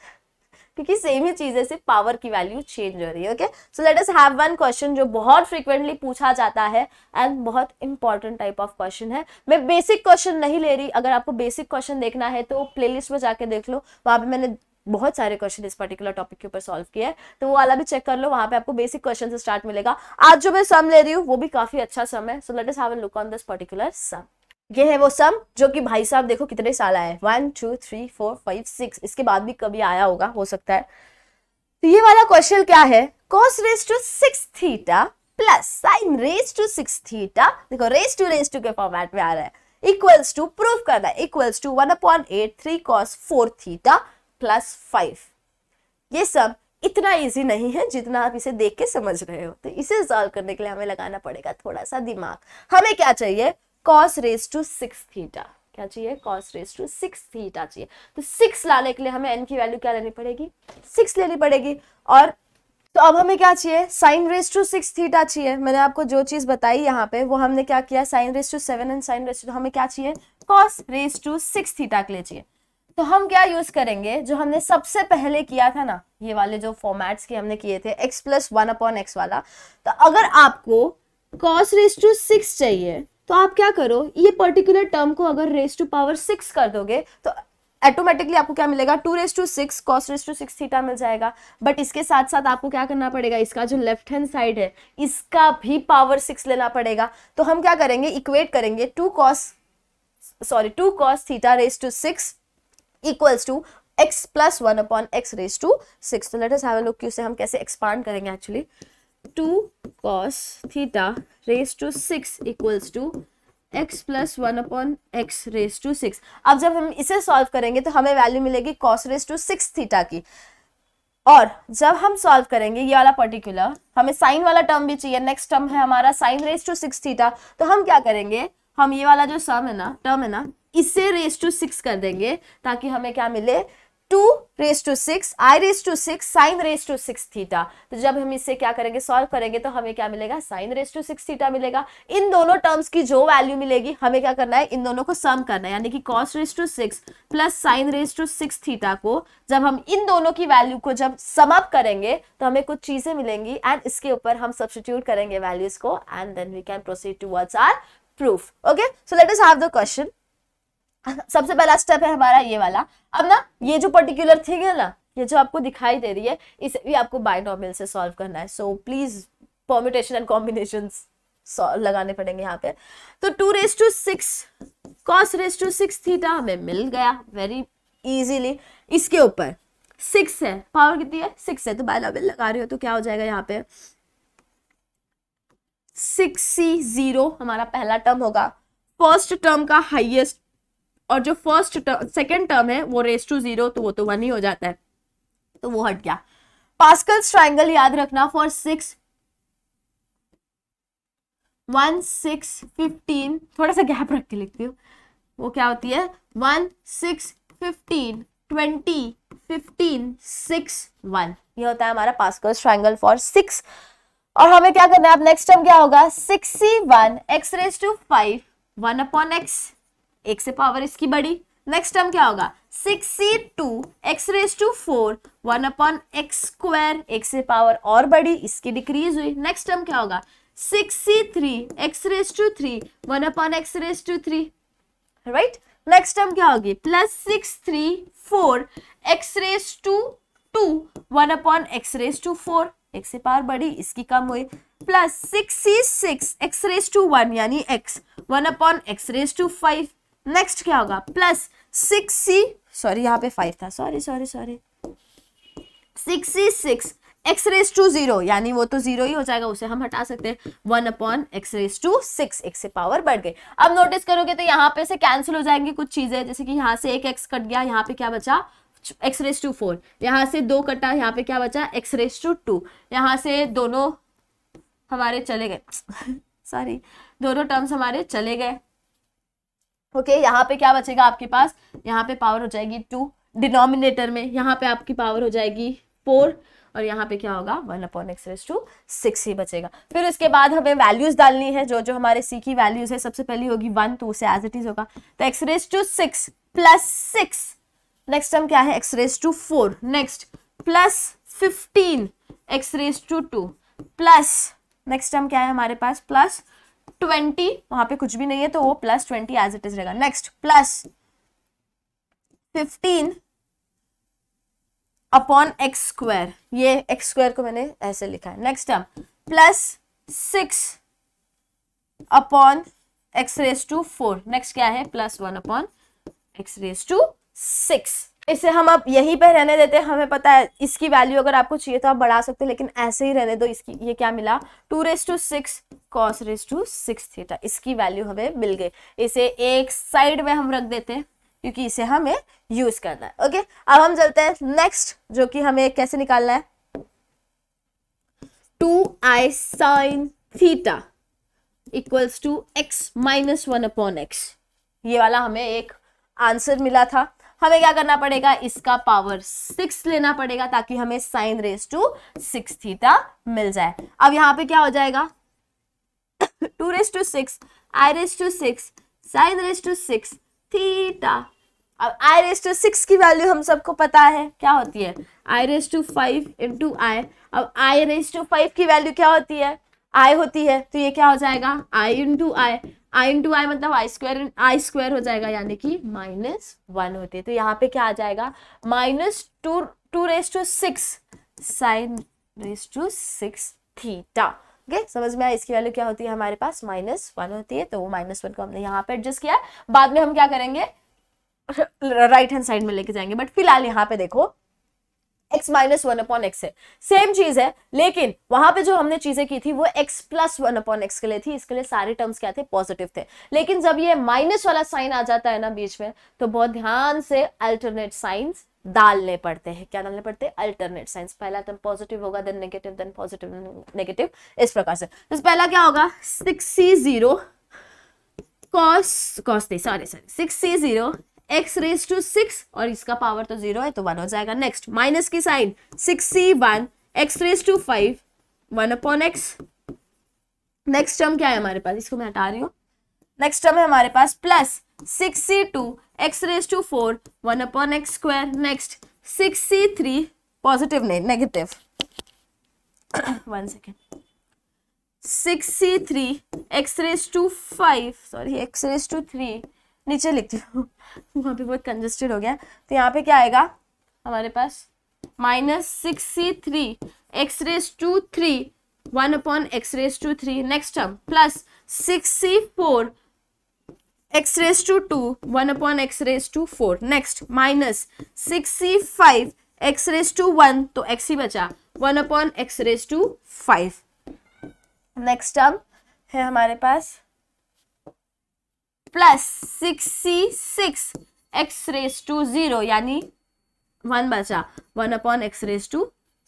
क्योंकि सेम ही चीज है सिर्फ पावर की वैल्यू चेंज हो रही है okay so let us have one question जो बहुत फ्रिक्वेंटली पूछा जाता है एंड बहुत इंपॉर्टेंट टाइप ऑफ क्वेश्चन है मैं बेसिक क्वेश्चन नहीं ले रही अगर आपको बेसिक क्वेश्चन देखना है तो लिस्ट में जाके देख लो वहां पर मैंने बहुत सारे क्वेश्चन इस पर्टिकुलर टॉपिक के ऊपर सॉल्व किया है तो वो वाला भी चेक कर लो वहां पे आपको बेसिक क्वेश्चन से स्टार्ट मिलेगा आज जो मैं सम ले रही हूँ वो भी काफी अच्छा सम है so let us have a look on this particular sum ये है वो सम जो कि भाई साहब देखो कितने साल आए one two three four five six इसके बाद भी कभी आया होगा हो सकता है तो ये वाला क्वेश्चन क्या है cos raise to six theta plus sine raise to six theta देखो रेस टू रेस टू के फॉर्मेट में आ रहा है इक्वल्स टू प्रूव करना है equals to one upon eight three cos four theta plus five ये सब इतना इजी नहीं है जितना आप इसे देख के समझ रहे हो तो इसे सॉल्व करने के लिए हमें लगाना पड़ेगा थोड़ा सा दिमाग हमें क्या चाहिए cos raise to six theta क्या चाहिए cos raise to six theta चाहिए तो सिक्स लाने के लिए हमें एन की वैल्यू क्या लेनी पड़ेगी सिक्स लेनी पड़ेगी और तो अब हमें क्या चाहिए sine raise to six theta चाहिए मैंने आपको जो चीज़ बताई यहाँ पे वो हमने क्या किया sine raise to seven and sine raise to हमें क्या चाहिए cos raise to six theta के लिए चाहिए तो हम क्या यूज करेंगे जो हमने सबसे पहले किया था ना ये वाले जो फॉर्मेट्स के हमने किए थे x plus one upon x वाला तो अगर आपको कॉस रेस टू सिक्स चाहिए तो आप क्या करो ये पर्टिकुलर टर्म को अगर रेस टू पावर सिक्स कर दोगे तो ऑटोमेटिकली आपको क्या मिलेगा two raise to six cos raise to six theta मिल जाएगा बट इसके साथ साथ आपको क्या करना पड़ेगा इसका जो लेफ्ट हैंड साइड है इसका भी पावर सिक्स लेना पड़ेगा तो हम क्या करेंगे इक्वेट करेंगे two cos sorry to cos theta raise to six equals to x plus one upon x raise to six तो let us have a look कि उसे हम कैसे एक्सपांड करेंगे actually two cos theta raise to six equals to x plus one upon x raise to six अब जब हम इसे सॉल्व करेंगे तो हमें वैल्यू मिलेगी cos raise to six theta की और जब हम सॉल्व करेंगे ये वाला पर्टिकुलर हमें साइन वाला टर्म भी चाहिए नेक्स्ट टर्म है हमारा sine raise to six theta तो हम क्या करेंगे हम ये वाला जो सम है ना टर्म है ना इसे रेस टू सिक्स कर देंगे ताकि हमें क्या मिले two raise to six i raise to six sine raise to six theta तो जब हम इसे क्या करेंगे सॉल्व करेंगे तो हमें क्या मिलेगा sine raise to six theta मिलेगा इन दोनों टर्म्स की जो वैल्यू मिलेगी हमें क्या करना है इन दोनों को सम करना है यानी कि cos raise to six plus sine raise to six theta को जब हम इन दोनों की वैल्यू को जब समअप करेंगे तो हमें कुछ चीजें मिलेंगी एंड इसके ऊपर हम सब्सटीट्यूट करेंगे वैल्यूज को and then we can proceed towards our proof okay so let us have the question सबसे पहला स्टेप है हमारा ये वाला अब ना ये जो पर्टिकुलर थिंग है ना ये जो आपको दिखाई दे रही है इसे भी आपको बाइनोमियल से सॉल्व करना है so please permutation and combination लगाने पड़ेंगे यहाँ पे तो two raise to six cos raise to six theta हमें मिल गया वेरी इजीली इसके ऊपर सिक्स है पावर कितनी है सिक्स है तो बायलॉबिल लगा रहे हो तो क्या हो जाएगा यहाँ पे सिक्स सी जीरो हमारा पहला टर्म होगा फर्स्ट टर्म का हाइएस्ट और जो फर्स्ट सेकेंड टर्म है वो रेस टू जीरो तो वो तो वन ही हो जाता है तो वो हट गया पास्कल ट्राइंगल याद रखना for six one six fifteen थोड़ा सा गैप रख के लिखती हूँ वो क्या होती है one six fifteen twenty fifteen six one ये होता है हमारा पास्कल ट्राइंगल फॉर सिक्स और हमें क्या करना है अब नेक्स्ट टर्म क्या होगा sixty one x raise to five one upon x एक से पावर इसकी बड़ी नेक्स्ट टर्म क्या होगा six C two x raise to four one upon x square एक से पावर और बड़ी इसकी डिक्रीज हुई नेक्स्ट टर्म क्या होगा six C three x raise to three one upon x raise to three right next term क्या होगी plus six three four x raise to two one upon x raise to four एक से power बड़ी इसकी कम हुई plus six C six x raise to one यानी x one upon x raise to five next क्या होगा plus six सी sorry यहाँ पे फाइव था sorry sorry sorry six C six x raise to zero यानी वो तो जीरो ही हो जाएगा उसे हम हटा सकते हैं one upon x raise to six एक से पावर बढ़ गई अब नोटिस करोगे तो यहाँ पे से कैंसिल हो जाएंगी कुछ चीजें जैसे कि यहाँ से एक एक्स कट गया यहाँ पे क्या बचा एक्स रेस टू फोर यहाँ से दो कटा यहाँ पे क्या बचा एक्स रेस टू टू यहाँ से दोनों हमारे चले गए सॉरी <laughs> दोनों टर्म्स हमारे चले गए ओके okay, यहाँ पे क्या बचेगा आपके पास यहाँ पे पावर हो जाएगी टू डिनोमिनेटर में यहाँ पे आपकी पावर हो जाएगी फोर और यहाँ पे क्या होगा one upon x raise to six ही बचेगा फिर उसके बाद हमें वैल्यूज डालनी है जो जो हमारे सी की वैल्यूज है सबसे पहली होगी वन तो उसे एज इट इज होगा तो x raise to six plus six next term क्या है x raise to four next plus fifteen x raise to two plus next term क्या है हमारे पास प्लस ट्वेंटी वहां पे कुछ भी नहीं है तो वो plus twenty as it is रहेगा next plus fifteen upon x square ये एक्स स्क्वायर को मैंने ऐसे लिखा है next term plus six upon x raise to four next क्या है plus one upon x raise to six इसे हम अब यहीं पे रहने देते हैं हमें पता है इसकी वैल्यू अगर आपको चाहिए तो आप बढ़ा सकते हैं लेकिन ऐसे ही रहने दो इसकी ये क्या मिला two raise to six cos raise to six theta इसकी वैल्यू हमें मिल गई इसे एक साइड में हम रख देते हैं क्योंकि इसे हमें यूज करना है ओके अब हम चलते हैं नेक्स्ट जो कि हमें कैसे निकालना है two i sine theta equals to x minus one upon x ये वाला हमें एक आंसर मिला था हमें क्या करना पड़ेगा इसका पावर सिक्स लेना पड़ेगा ताकि हमें sine raise to six theta मिल जाए अब यहाँ पे क्या हो जाएगा two raise to six i raise to six sine raise to six theta अब आई रेस टू सिक्स की वैल्यू हम सबको पता है क्या होती है i raise to five into i अब आई रेस टू फाइव की वैल्यू क्या होती है आई होती है तो ये क्या हो जाएगा आई into i I into आई मतलब आई स्क्वायर आई स्क्वायर हो जाएगा यानी कि माइनस वन होती है तो यहाँ पे क्या आ जाएगा minus two two raise to six sine raise to six theta okay okay, समझ में आया इसकी वैल्यू क्या होती है हमारे पास माइनस वन होती है तो वो माइनस वन को हमने यहाँ पे एडजस्ट किया बाद में हम क्या करेंगे राइट हैंड साइड में लेके जाएंगे बट फिलहाल यहाँ पे देखो x minus one upon x है सेम चीज है लेकिन वहां पे जो हमने चीजें की थी वो x plus one upon x के लिए थी इसके लिए सारे टर्म्स क्या थे पॉजिटिव थे लेकिन जब ये माइनस वाला साइन आ जाता है ना बीच में तो बहुत ध्यान से अल्टरनेट साइंस डालने पड़ते हैं क्या डालने पड़ते हैं अल्टरनेट साइंस पहला टर्म पॉजिटिव होगा then negative then positive negative इस प्रकार से तो पहला क्या होगा six C zero cos cos नहीं sorry sorry six C zero x raise to six और इसका पावर तो जीरो है तो वन हो जाएगा नेक्स्ट माइनस की sign six C one x raise to five one upon x next term क्या है हमारे पास इसको मैं हटा रही हूँ नेक्स्ट टर्म है हमारे पास plus six C two x raise to four one upon x square next six C three positive नहीं negative one second six C three x raise to five sorry x raise to three नीचे लिखती हूँ <laughs> वहाँ पे बहुत congested हो गया तो यहाँ पे क्या आएगा हमारे पास minus six C three x raise to three one upon x raise to three next term plus six C four x raise to two one upon x raise to four next minus six C five x raise to one तो x ही बचा one upon x raise to five next term है हमारे पास plus six C six x raise to zero यानी one बचा one upon x raise to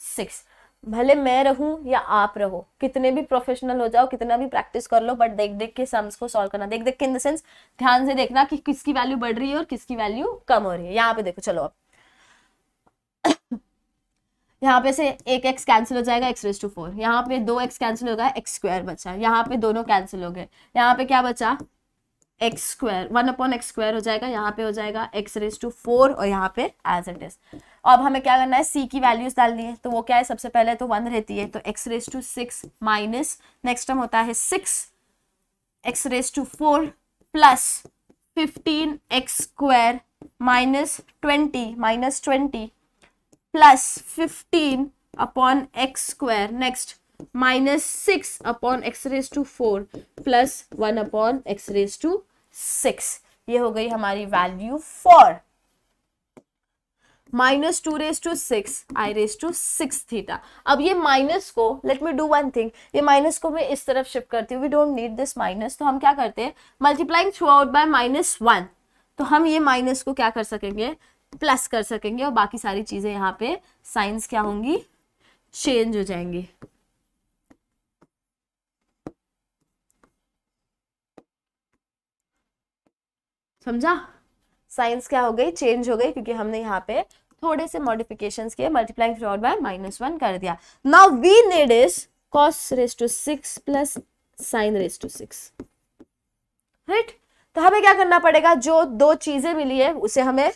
six भले मैं रहूं या आप रहो कितने भी प्रोफेशनल हो जाओ कितना भी प्रैक्टिस कर लो बट देख देख के सम्स को सॉल्व करना देख देख के इन द सेंस ध्यान से देखना कि किसकी वैल्यू बढ़ रही है और किसकी वैल्यू कम हो रही है यहाँ पे देखो चलो अब <coughs> यहाँ पे से एक एक्स कैंसिल हो जाएगा एक्स रेस टू फोर यहाँ पे दो एक्स कैंसिल हो गया एक्स स्क्वायर बचा यहाँ पे दोनों कैंसिल हो गए यहाँ पे क्या बचा x square one upon x square हो जाएगा यहाँ पे हो जाएगा एक्स रेस टू फोर और यहाँ पे एज इट इज अब हमें क्या करना है सी की वैल्यूज डालनी है तो वो क्या है सबसे पहले तो वन रहती है तो x raise to six minus next term होता है six x raise to four plus fifteen x square minus twenty minus twenty plus fifteen upon x square next minus six upon x raise to four plus one upon x raise to six ये हो गई हमारी value four minus two raise to six i raise to six theta अब ये minus को let me do one thing ये minus को मैं इस तरफ शिफ्ट करती हूँ we don't need this minus तो हम क्या करते हैं multiplying throughout by minus one तो हम ये माइनस को क्या कर सकेंगे प्लस कर सकेंगे और बाकी सारी चीज़ें यहाँ पे साइंस क्या होंगी चेंज हो जाएंगी समझा साइंस क्या हो गई चेंज हो गई क्योंकि हमने यहाँ पे थोड़े से मॉडिफिकेशंस किए multiplying fraud by minus one कर दिया now we need is cos raise to six plus sine raise to six right तो हमें क्या करना पड़ेगा जो दो चीजें मिली है उसे हमें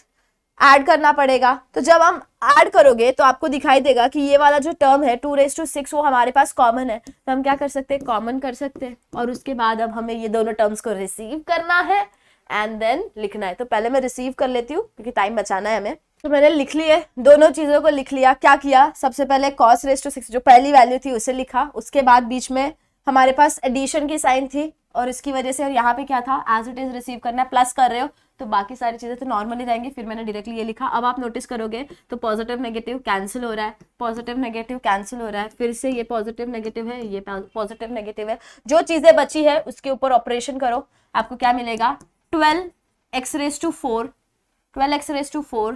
ऐड करना पड़ेगा तो जब हम ऐड करोगे तो आपको दिखाई देगा कि ये वाला जो टर्म है टू रेस टू सिक्स वो हमारे पास कॉमन है तो हम क्या कर सकते हैं कॉमन कर सकते हैं और उसके बाद अब हमें ये दोनों टर्म्स को रिसीव करना है एंड देन लिखना है तो पहले मैं रिसीव कर लेती हूँ क्योंकि टाइम बचाना है हमें तो मैंने लिख लिए दोनों चीज़ों को लिख लिया क्या किया सबसे पहले कॉस रेस्ट सिक्स जो पहली वैल्यू थी उसे लिखा उसके बाद बीच में हमारे पास एडिशन की साइन थी और इसकी वजह से और यहाँ पे क्या था एज इट इज़ रिसीव करना है प्लस कर रहे हो तो बाकी सारी चीज़ें तो नॉर्मली रहेंगी फिर मैंने डायरेक्टली ये लिखा अब आप नोटिस करोगे तो पॉजिटिव नेगेटिव कैंसिल हो रहा है पॉजिटिव नेगेटिव कैंसिल हो रहा है फिर से ये पॉजिटिव नेगेटिव है ये पॉजिटिव नेगेटिव है जो चीज़ें बची है उसके ऊपर ऑपरेशन करो आपको क्या मिलेगा twelve x raise to four twelve x raise to four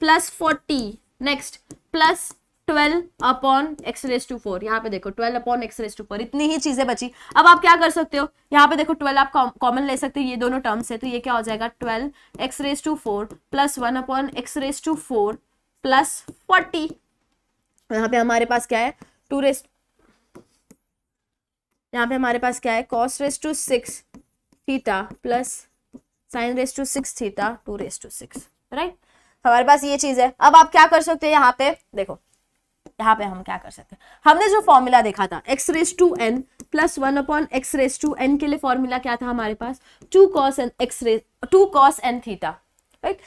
plus forty next plus twelve upon x raise to four यहाँ पे देखो twelve upon x raise to four इतनी ही चीजें बची अब आप क्या कर सकते हो यहाँ पे देखो ट्वेल्व आप कॉमन ले सकते हो ये दोनों टर्म्स है तो ये क्या हो जाएगा twelve x raise to four plus one upon x raise to four plus forty यहाँ पे हमारे पास क्या है टू रेस यहाँ पे हमारे पास क्या है cos raise to six theta plus sine raise to six theta two raise to six right हमारे पास ये चीज है अब आप क्या कर सकते हैं यहाँ पे देखो यहाँ पे हम क्या कर सकते हैं हमने जो फॉर्मूला देखा था x raise to n plus one upon x raise to n के लिए फॉर्मूला क्या था हमारे पास two cos n x raise to cos n theta right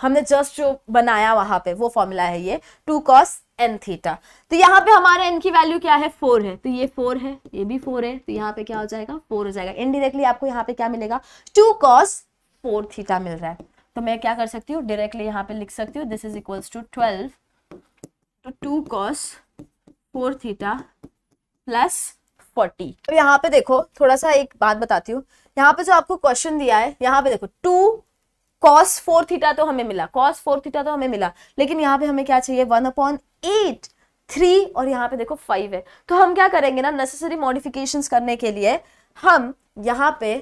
हमने जस्ट जो बनाया वहां पे वो फॉर्मूला है ये टू कॉस एन थीटा तो यहाँ पे हमारे एन की वैल्यू क्या है फोर है तो ये फोर है ये भी फोर है तो यहाँ पे क्या हो जाएगा फोर हो जाएगा इनडिरेक्टली आपको यहाँ पे क्या मिलेगा टू कॉस फोर थीटा मिल रहा है तो मैं क्या कर सकती हूँ डायरेक्टली यहाँ पे लिख सकती हूँ this is equals to twelve तो two cos four theta plus forty तो यहाँ पे देखो थोड़ा सा एक बात बताती हूँ यहाँ पे जो आपको क्वेश्चन दिया है यहाँ पे देखो टू कॉस फोर थीटा तो हमें मिला कॉस फोर थीटा तो हमें मिला लेकिन यहाँ पे हमें क्या चाहिए वन अपॉन एट थ्री और यहाँ पे देखो फाइव है तो हम क्या करेंगे ना नेसेसरी मॉडिफिकेशंस करने के लिए हम यहाँ पे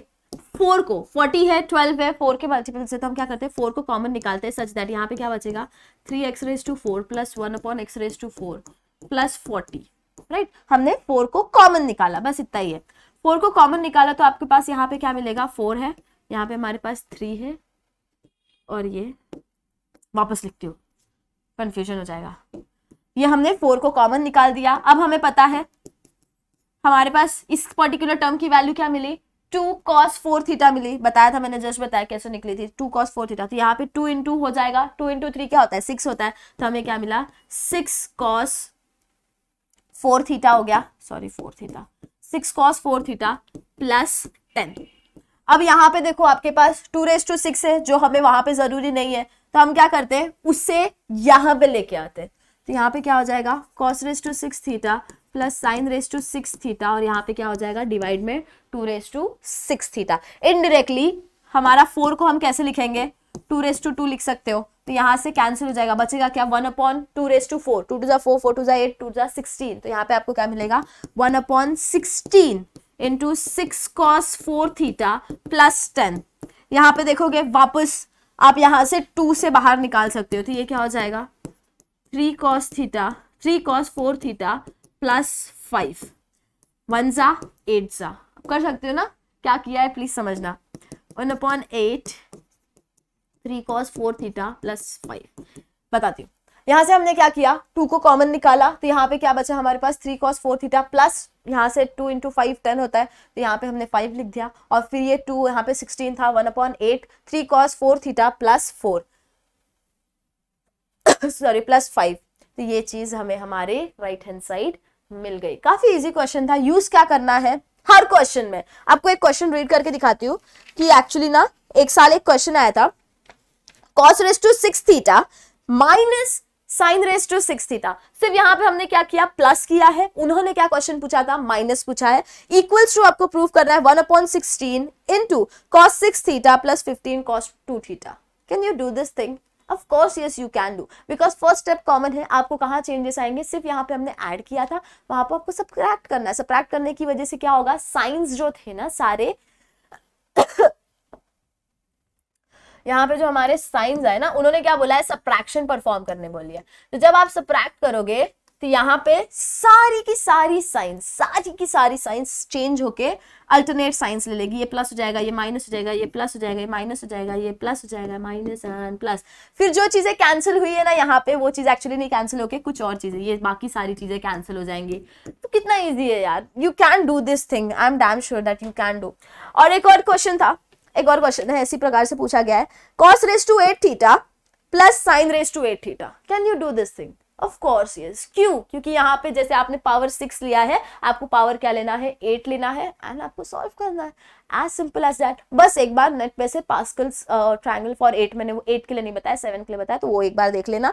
फोर को फोर्टी है ट्वेल्व है फोर के मल्टीपल से तो हम क्या करते हैं फोर को कॉमन निकालते हैं सच दैट यहाँ पे क्या बचेगा three x raise to four plus one upon x raise to four plus forty right हमने फोर को कॉमन निकाला बस इतना ही है फोर को कॉमन निकाला तो आपके पास यहाँ पे क्या मिलेगा फोर है यहाँ पे हमारे पास थ्री है और ये वापस लिखती हूँ कन्फ्यूजन हो जाएगा ये हमने फोर को कॉमन निकाल दिया अब हमें पता है हमारे पास इस पर्टिकुलर टर्म की वैल्यू क्या मिली टू कॉस फोर थीटा मिली बताया था मैंने जस्ट बताया कैसे निकली थी टू कॉस फोर थीटा तो यहाँ पे टू इंटू हो जाएगा टू इंटू थ्री क्या होता है सिक्स होता है तो हमें क्या मिला सिक्स कॉस फोर थीटा हो गया sorry four theta six cos four theta plus ten अब यहाँ पे देखो आपके पास टू रेस टू सिक्स है जो हमें वहां पे जरूरी नहीं है तो हम क्या करते हैं उससे यहाँ पे लेके आते हैं तो यहाँ पे क्या हो जाएगा cos raise to six theta plus sine raise to six theta और यहाँ पे क्या हो जाएगा डिवाइड में two raise to six theta indirectly हमारा फोर को हम कैसे लिखेंगे टू रेस टू टू लिख सकते हो तो यहाँ से कैंसिल हो जाएगा बचेगा क्या one upon two raise to four two two जा फोर फोर टू जा एट टू जा सिक्सटीन तो यहाँ पे आपको क्या मिलेगा one upon sixteen into six cos four theta plus ten यहाँ पे देखोगे वापस आप यहाँ से टू से बाहर निकाल सकते हो तो ये क्या हो जाएगा three cos theta three cos four theta plus five one ज़ा एट ज़ा आप कर सकते हो ना क्या किया है प्लीज समझना one upon eight three cos four theta plus five बताती हूँ यहाँ से हमने क्या किया टू को कॉमन निकाला तो यहाँ पे क्या बचा हमारे पास three cos four theta plus यहाँ से टू इंटू फाइव टेन होता है तो यहाँ पे हमने फाइव लिख दिया और फिर ये टू यहाँ पे सिक्सटीन था one upon eight three cos four theta plus four sorry plus five तो ये चीज हमें हमारे राइट हैंड साइड मिल गई काफी इजी क्वेश्चन था यूज क्या करना है हर क्वेश्चन में आपको एक क्वेश्चन रीड करके दिखाती हूँ कि एक्चुअली ना एक साल एक क्वेश्चन आया था cos raise to six theta minus sine raise to six theta सिर्फ यहाँ पे हमने क्या किया प्लस किया है उन्होंने क्या क्वेश्चन पूछा था माइनस पूछा है इक्वल्स टू आपको प्रूव करना है one upon sixteen into cos six theta plus fifteen cos two theta can you do this thing of course yes you can do because first step common है आपको कहाँ changes आएंगे सिर्फ यहाँ पे हमने ऐड किया था वहां पर आपको सब्ट्रैक्ट करना है सब्ट्रैक्ट करने की वजह से क्या होगा साइंस जो थे ना सारे <coughs> यहाँ पे जो हमारे साइंस आए ना उन्होंने क्या बोला है सप्रैक्शन परफॉर्म करने बोली है तो जब आप सप्रैक्ट करोगे तो यहाँ पे सारी की सारी साइंस सारी की सारी साइंस चेंज होके अल्टरनेट साइंस ले लेगी ये प्लस हो जाएगा ये माइनस हो जाएगा ये प्लस हो जाएगा ये माइनस हो जाएगा ये प्लस हो जाएगा माइनस एंड प्लस फिर जो चीज़ें कैंसिल हुई है ना यहाँ पे वो चीज़ एक्चुअली नहीं कैंसिल होके कुछ और चीज़ें ये बाकी सारी चीज़ें कैंसिल हो जाएंगी तो कितना ईजी है यार you can do this thing I am damn sure that you can do और एक और क्वेश्चन था एक और क्वेश्चन है इसी प्रकार से पूछा गया है cos raise to eight theta plus sine raise to eight theta can you do this thing of course yes क्यों क्योंकि यहाँ पे जैसे आपने पावर सिक्स लिया है आपको पावर क्या लेना है एट लेना है एंड आपको सॉल्व करना है एज सिंपल एज दैट बस एक बार नेट पे से पासकल ट्राइंगल फॉर एट मैंने वो एट के लिए नहीं बताया सेवन के लिए बताया तो वो एक बार देख लेना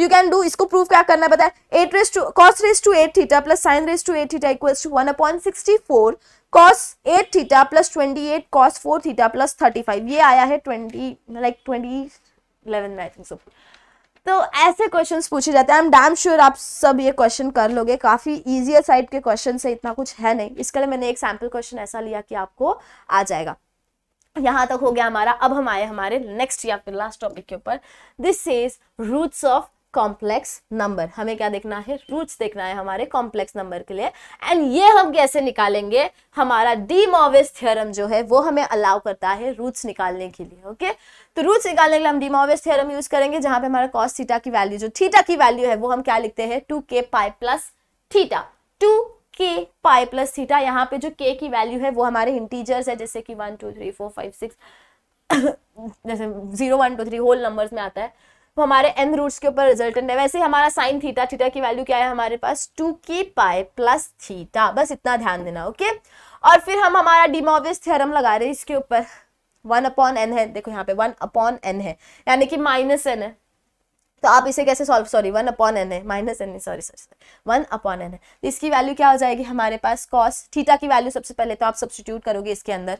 यू कैन डू इसको प्रूफ क्या करना बताया eight raise to cos raise to eight theta plus sine raise to eight theta equals to one upon sixty four cos eight theta plus twenty eight cos four theta plus thirty five ये आया है twenty like twenty eleven में आई think सो तो ऐसे questions पूछे जाते हैं आई am damn sure आप सब ये क्वेश्चन कर लोगे काफ़ी ईजियर साइड के क्वेश्चन से इतना कुछ है नहीं इसके लिए मैंने एक सैम्पल क्वेश्चन ऐसा लिया कि आपको आ जाएगा यहाँ तक हो गया हमारा अब हम आए हमारे नेक्स्ट या फिर लास्ट टॉपिक के ऊपर this is roots of complex number हमें क्या देखना है रूट्स देखना है हमारे कॉम्प्लेक्स नंबर के लिए एंड ये हम कैसे निकालेंगे हमारा डी मॉवेस थियरम जो है वो हमें अलाउ करता है रूट्स निकालने के लिए ओके तो रूट्स निकालने के लिए हम डी मॉवेस थियरम यूज करेंगे जहां पे हमारा कॉस थीटा की वैल्यू जो थीटा की वैल्यू है वो हम क्या लिखते हैं to k pi plus theta two k pi plus theta यहाँ पे जो के की वैल्यू है वो हमारे इंटीजर्स है जैसे कि one two three four five six जैसे zero one two three whole number में आता है वो हमारे एन रूट्स के ऊपर रिजल्टेंट है वैसे ही हमारा साइन थीटा थीटा की वैल्यू क्या है हमारे पास टू की पाए प्लस थीटा बस इतना ध्यान देना ओके और फिर हम हमारा डिमोविस थ्योरम लगा रहे हैं इसके ऊपर वन अपॉन एन है देखो यहाँ पे वन अपॉन एन है यानी कि माइनस एन है तो आप इसे कैसे solve sorry one upon n है minus n sorry sorry one upon n है तो इसकी वैल्यू क्या हो जाएगी हमारे पास कॉस थीटा की वैल्यू सबसे पहले तो आप सब्सटीट्यूट करोगे इसके अंदर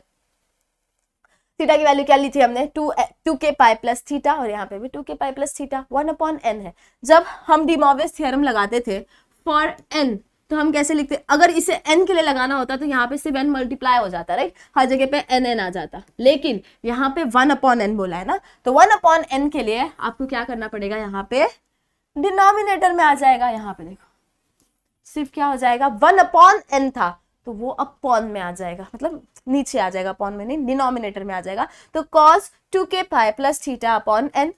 थीटा की वैल्यू क्या ली थी हमने to to k pi plus theta और यहाँ पे भी two k pi plus theta one upon n है जब हम डिमोविस थियरम लगाते थे फॉर एन तो हम कैसे लिखते अगर इसे एन के लिए लगाना होता तो यहाँ पे सिर्फ एन मल्टीप्लाई हो जाता राइट हर जगह पे एन एन आ जाता लेकिन यहाँ पे वन अपॉन एन बोला है ना तो वन अपॉन एन के लिए आपको क्या करना पड़ेगा यहाँ पे डिनोमिनेटर में आ जाएगा यहाँ पे देखो सिर्फ क्या हो जाएगा वन अपॉन एन था तो वो अब पॉन में आ जाएगा मतलब नीचे आ जाएगा पॉन में नहीं डिनोमिनेटर में आ जाएगा तो cos two k pi plus theta upon n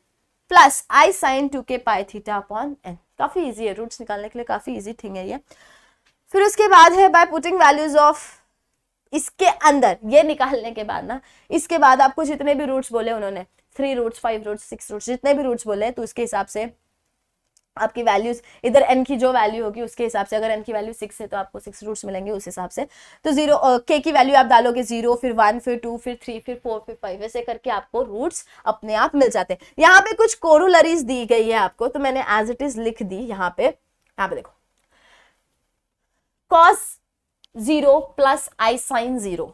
plus i sine two k pi theta upon n काफी इजी है रूट्स निकालने के लिए काफी इजी थिंग है ये फिर उसके बाद है बाय पुटिंग वैल्यूज ऑफ इसके अंदर ये निकालने के बाद ना इसके बाद आपको जितने भी रूट्स बोले उन्होंने three roots five roots six roots जितने भी रूट्स बोले तो उसके हिसाब से आपकी वैल्यूज इधर एन की जो वैल्यू होगी उसके हिसाब से अगर एन की वैल्यू सिक्स है तो आपको सिक्स रूट्स मिलेंगे उस हिसाब से तो जीरो के की वैल्यू आप डालोगे जीरो फिर वन फिर टू फिर थ्री फिर फोर फिर फाइव ऐसे करके आपको रूट्स अपने आप मिल जाते हैं यहाँ पे कुछ कोरोलरीज दी गई है आपको तो मैंने एज इट इज लिख दी यहाँ पे यहाँ पे देखो cos zero plus i sine zero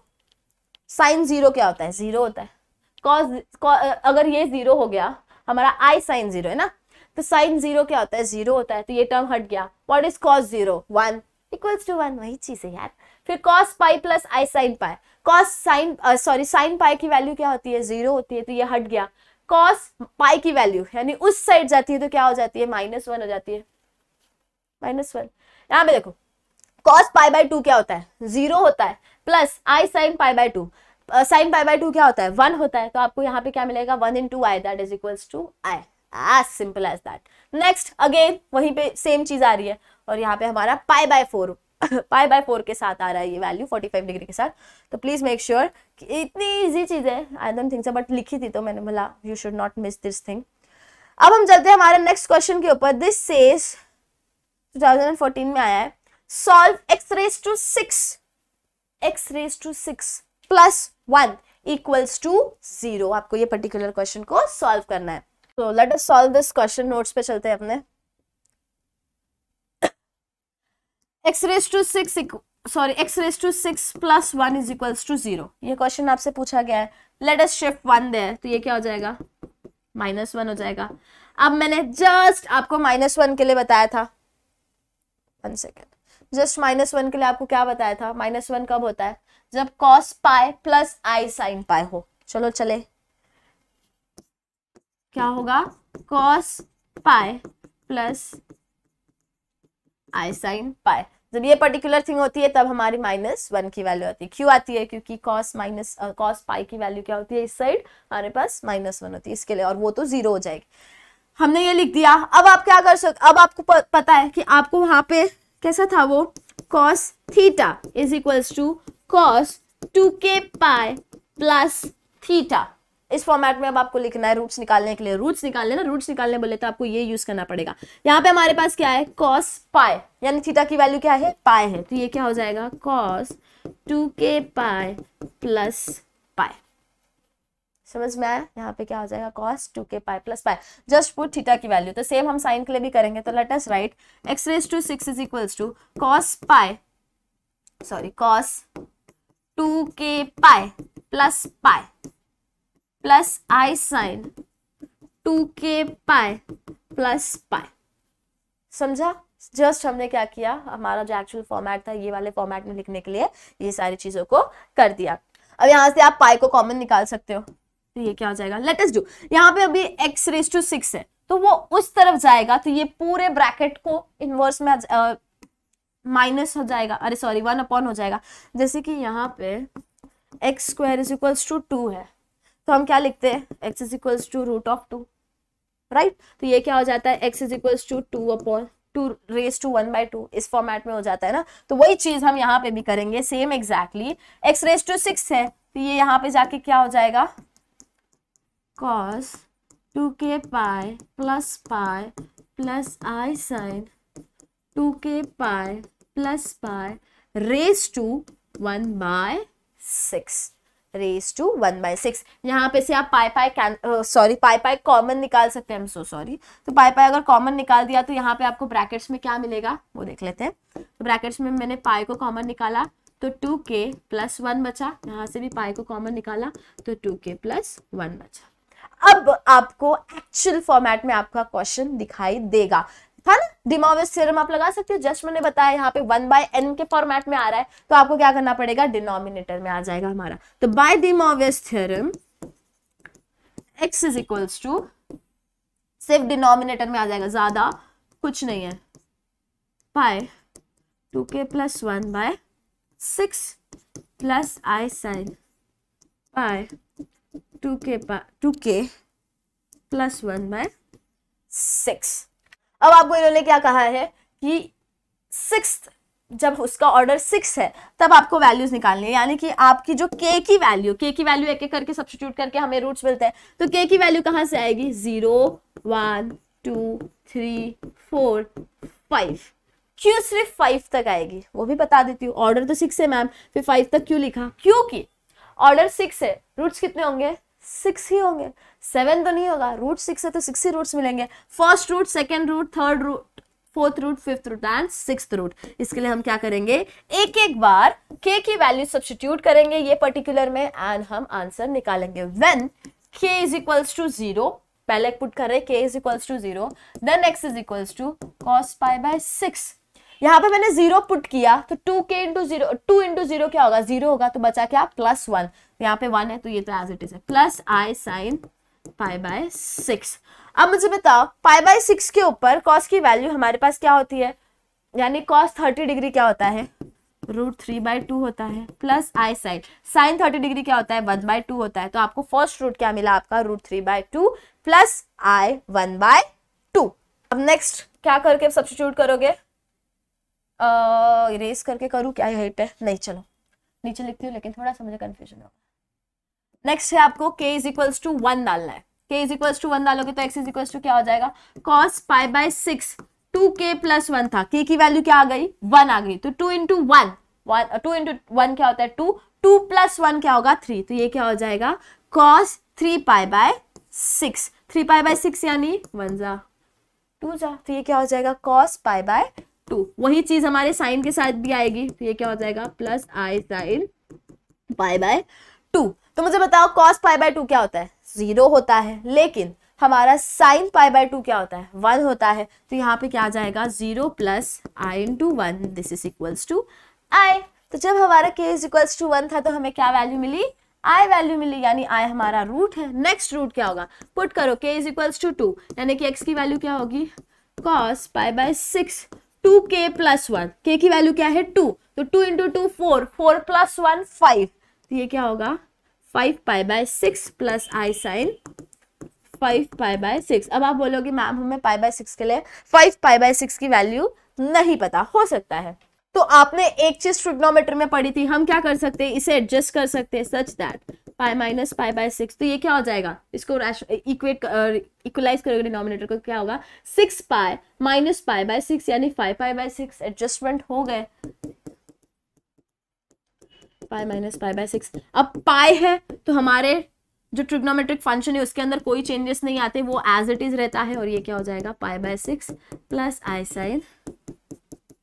sine zero क्या होता है जीरो होता है कॉस अगर ये जीरो हो गया हमारा आई साइन जीरो है ना तो साइन जीरो क्या होता है जीरो होता है तो ये टर्म हट गया what is cos zero one equals to one वही चीज है यार फिर cos pi plus i sine pi cos sine sorry sine pi की वैल्यू क्या होती है जीरो होती है तो ये हट गया कॉस पाई की वैल्यू यानी उस साइड जाती है तो क्या हो जाती है माइनस वन हो जाती है माइनस वन यहाँ पे देखो कॉस पाई बाय टू क्या होता है जीरो होता है plus i sine pi by two sine pi by two क्या होता है वन होता है तो आपको यहाँ पे क्या मिलेगा one into i that is equals to i as simple as that next again वहीं पे सेम चीज आ रही है और यहाँ पे हमारा pi by four pi by four के साथ आ रहा है ये वैल्यू फोर्टी फाइव डिग्री के साथ तो प्लीज मेक श्योर कि इतनी इजी चीज है I don't think so but लिखी थी तो मैंने बोला you should not miss this thing अब हम चलते हैं हमारे नेक्स्ट क्वेश्चन के ऊपर दिस सेज 2014 में आया है solve x raise to six x raise to six plus one equals to zero आपको ये पर्टिकुलर क्वेश्चन को सॉल्व करना है so let us solve this question notes पे चलते हैं अपने x raise to six sorry x raise to six plus one is equal to zero ये क्वेश्चन आपसे पूछा गया है लेट अस शिफ्ट वन दे तो ये क्या हो जाएगा माइनस वन हो जाएगा अब मैंने जस्ट आपको माइनस वन के लिए बताया था one second just minus one के लिए आपको क्या बताया था माइनस वन कब होता है जब cos pi plus i sine पाए हो चलो चले क्या होगा cos pi plus i sine पाए जब ये पर्टिकुलर थिंग होती है तब हमारी माइनस वन की वैल्यू आती है क्यों आती है क्योंकि कॉस माइनस कॉस पाई की वैल्यू क्या होती है इस साइड हमारे पास माइनस वन होती है इसके लिए और वो तो जीरो हो जाएगी हमने ये लिख दिया अब आप क्या कर सकते अब आपको प, पता है कि आपको वहां पे कैसा था वो cos theta is equals to cos two k pi plus theta इस फॉर्मेट में अब आपको लिखना है रूट्स निकालने के लिए रूट्स निकालने ना रूट्स निकालने बोले तो आपको ये यूज करना पड़ेगा यहाँ पे हमारे पास क्या है कॉस पाए यानी थीटा की वैल्यू क्या है पाए है तो ये क्या हो जाएगा cos two k pi plus पाए समझ में आया यहाँ पे क्या हो जाएगा cos two k pi plus pi just put theta की वैल्यू तो सेम हम साइन के लिए भी करेंगे तो let us write x raise to six is equals to cos pi sorry cos two k pi plus pi plus i sine two k pi plus पाए समझा जस्ट हमने क्या किया हमारा जो एक्चुअल फॉर्मेट था ये वाले फॉर्मेट में लिखने के लिए ये सारी चीजों को कर दिया अब यहाँ से आप पाई को कॉमन निकाल सकते हो तो ये क्या हो जाएगा लेटेस्ट डू यहाँ पे अभी एक्स रेस टू सिक्स है तो वो उस तरफ जाएगा तो ये पूरे ब्रैकेट को इनवर्स में माइनस हो जाएगा अरे सॉरी वन अपॉन हो जाएगा जैसे कि यहाँ पे x square is equals to two है तो हम क्या लिखते हैं x is equals to root of two right तो ये क्या हो जाता है x is equals to two upon two raise to one by two इस फॉर्मेट में हो जाता है ना तो वही चीज हम यहाँ पे भी करेंगे same exactly x raise to six है तो ये यहाँ पे जाके क्या हो जाएगा cos two k pi plus pi plus i sine two k pi plus pi raise to one by six raise to one by six यहाँ पे से आप pi pi can sorry pi pi common निकाल सकते हैं so sorry तो पाई पाई अगर common निकाल दिया तो यहाँ पे आपको ब्रैकेट्स में क्या मिलेगा वो देख लेते हैं तो ब्रैकेट्स में मैंने पाई को कॉमन निकाला तो टू के प्लस वन बचा यहाँ से भी पाई को कॉमन निकाला तो टू के प्लस वन बचा अब आपको एक्चुअल फॉर्मेट में आपका क्वेश्चन दिखाई देगा था ना डिनोविस थ्योरम आप लगा सकते हो जस्ट मैंने बताया यहाँ पे वन बाय एन के फॉर्मेट में आ रहा है तो आपको क्या करना पड़ेगा डिनोमिनेटर में आ जाएगा हमारा तो by De Moivre's theorem x is equals to सिर्फ डिनोमिनेटर में आ जाएगा ज्यादा कुछ नहीं है by two k plus one by six plus i sine by two k two k plus one by six अब आपको इन्होंने क्या कहा है कि सिक्स जब उसका ऑर्डर सिक्स है तब आपको वैल्यूज निकालनी है यानी कि आपकी जो के की वैल्यू के की वैल्यू एक एक करके सब्सिट्यूट करके हमें रूट्स मिलते हैं तो के की वैल्यू कहाँ से आएगी zero one two three four five क्यों सिर्फ फाइव तक आएगी वो भी बता देती हूँ ऑर्डर तो सिक्स है मैम फिर फाइव तक क्यों लिखा क्योंकि ऑर्डर सिक्स है रूट्स कितने होंगे सिक्स ही होंगे सेवन तो नहीं होगा रूट सिक्स है तो सिक्स ही रूट्स मिलेंगे first root second root third root fourth root fifth root and six root इसके लिए हम क्या करेंगे एक एक बार के की वैल्यू सब्सटीट्यूट करेंगे ये पर्टिकुलर में एंड हम आंसर निकालेंगे when k is equals to zero पहले पुट कर रहे k is equals to zero then x is equals to cos by six यहाँ पे मैंने जीरो पुट किया तो two k into zero two into zero क्या होगा जीरो होगा तो बचा क्या प्लस वन यहाँ पे वन है तो ये तो एज इट इज है plus i sine five by six अब मुझे बताओ फाइव बाय सिक्स के ऊपर कॉस की वैल्यू हमारे पास क्या होती है यानी कॉस थर्टी डिग्री क्या होता है रूट थ्री बाय टू होता है plus i sine sine thirty degree क्या होता है वन बाय टू होता है तो आपको फर्स्ट रूट क्या मिला आपका root three by two plus i one by two अब नेक्स्ट क्या करके सब्सिट्यूट करोगे इरेज करके करूँ क्या हेट है नहीं चलो नीचे लिखती हूँ लेकिन थोड़ा सा मुझे कन्फ्यूजन होगा नेक्स्ट है आपको k is equals to one डालना है k is equals to one डालोगे तो x इज इक्वल्स टू क्या हो जाएगा cos pi by six two k plus one था k की वैल्यू क्या आ गई वन आ गई तो two into one two into one क्या होता है टू टू प्लस वन क्या होगा थ्री तो ये क्या हो जाएगा cos three pi by six three pi by six यानी वन जा टू जा तो ये क्या हो जाएगा कॉस पाई बाय टू वही चीज हमारे साइन के साथ भी आएगी तो ये क्या हो जाएगा plus i sine pi by two तो मुझे बताओ कॉस पाई बाय टू क्या होता है जीरो होता है लेकिन हमारा साइन पाई बाय टू क्या होता है वन होता है तो यहाँ पे क्या आ जाएगा zero plus i into one this is equals to i तो जब हमारा k is equals to one था तो हमें क्या वैल्यू मिली आई वैल्यू मिली यानी आई हमारा रूट है नेक्स्ट रूट क्या होगा पुट करो के इज इक्वल्स टू टू यानी कि एक्स की वैल्यू क्या होगी cos pi by six two k plus one k की वैल्यू क्या है टू तो two into two four four plus one five तो ये क्या होगा five pi by six plus i sine five pi by six अब आप बोलोगे मैम हमें पाई बाय सिक्स के लिए फाइव पाई बाय सिक्स की वैल्यू नहीं पता हो सकता है तो आपने एक चीज ट्रिग्नोमीटर में पढ़ी थी हम क्या कर सकते हैं इसे एडजस्ट कर सकते हैं such that pi minus pi by six तो ये क्या हो जाएगा इसको इक्वेट इक्वलाइज uh, करोगे डिनोमिनेटर को क्या होगा six pi minus pi by six यानी five pi by six adjustment हो गए pi minus pi by six अब पाई है तो हमारे जो ट्रिग्नोमेट्रिक फंक्शन है उसके अंदर कोई चेंजेस नहीं आते वो एज इट इज रहता है और ये क्या हो जाएगा pi by six plus i sine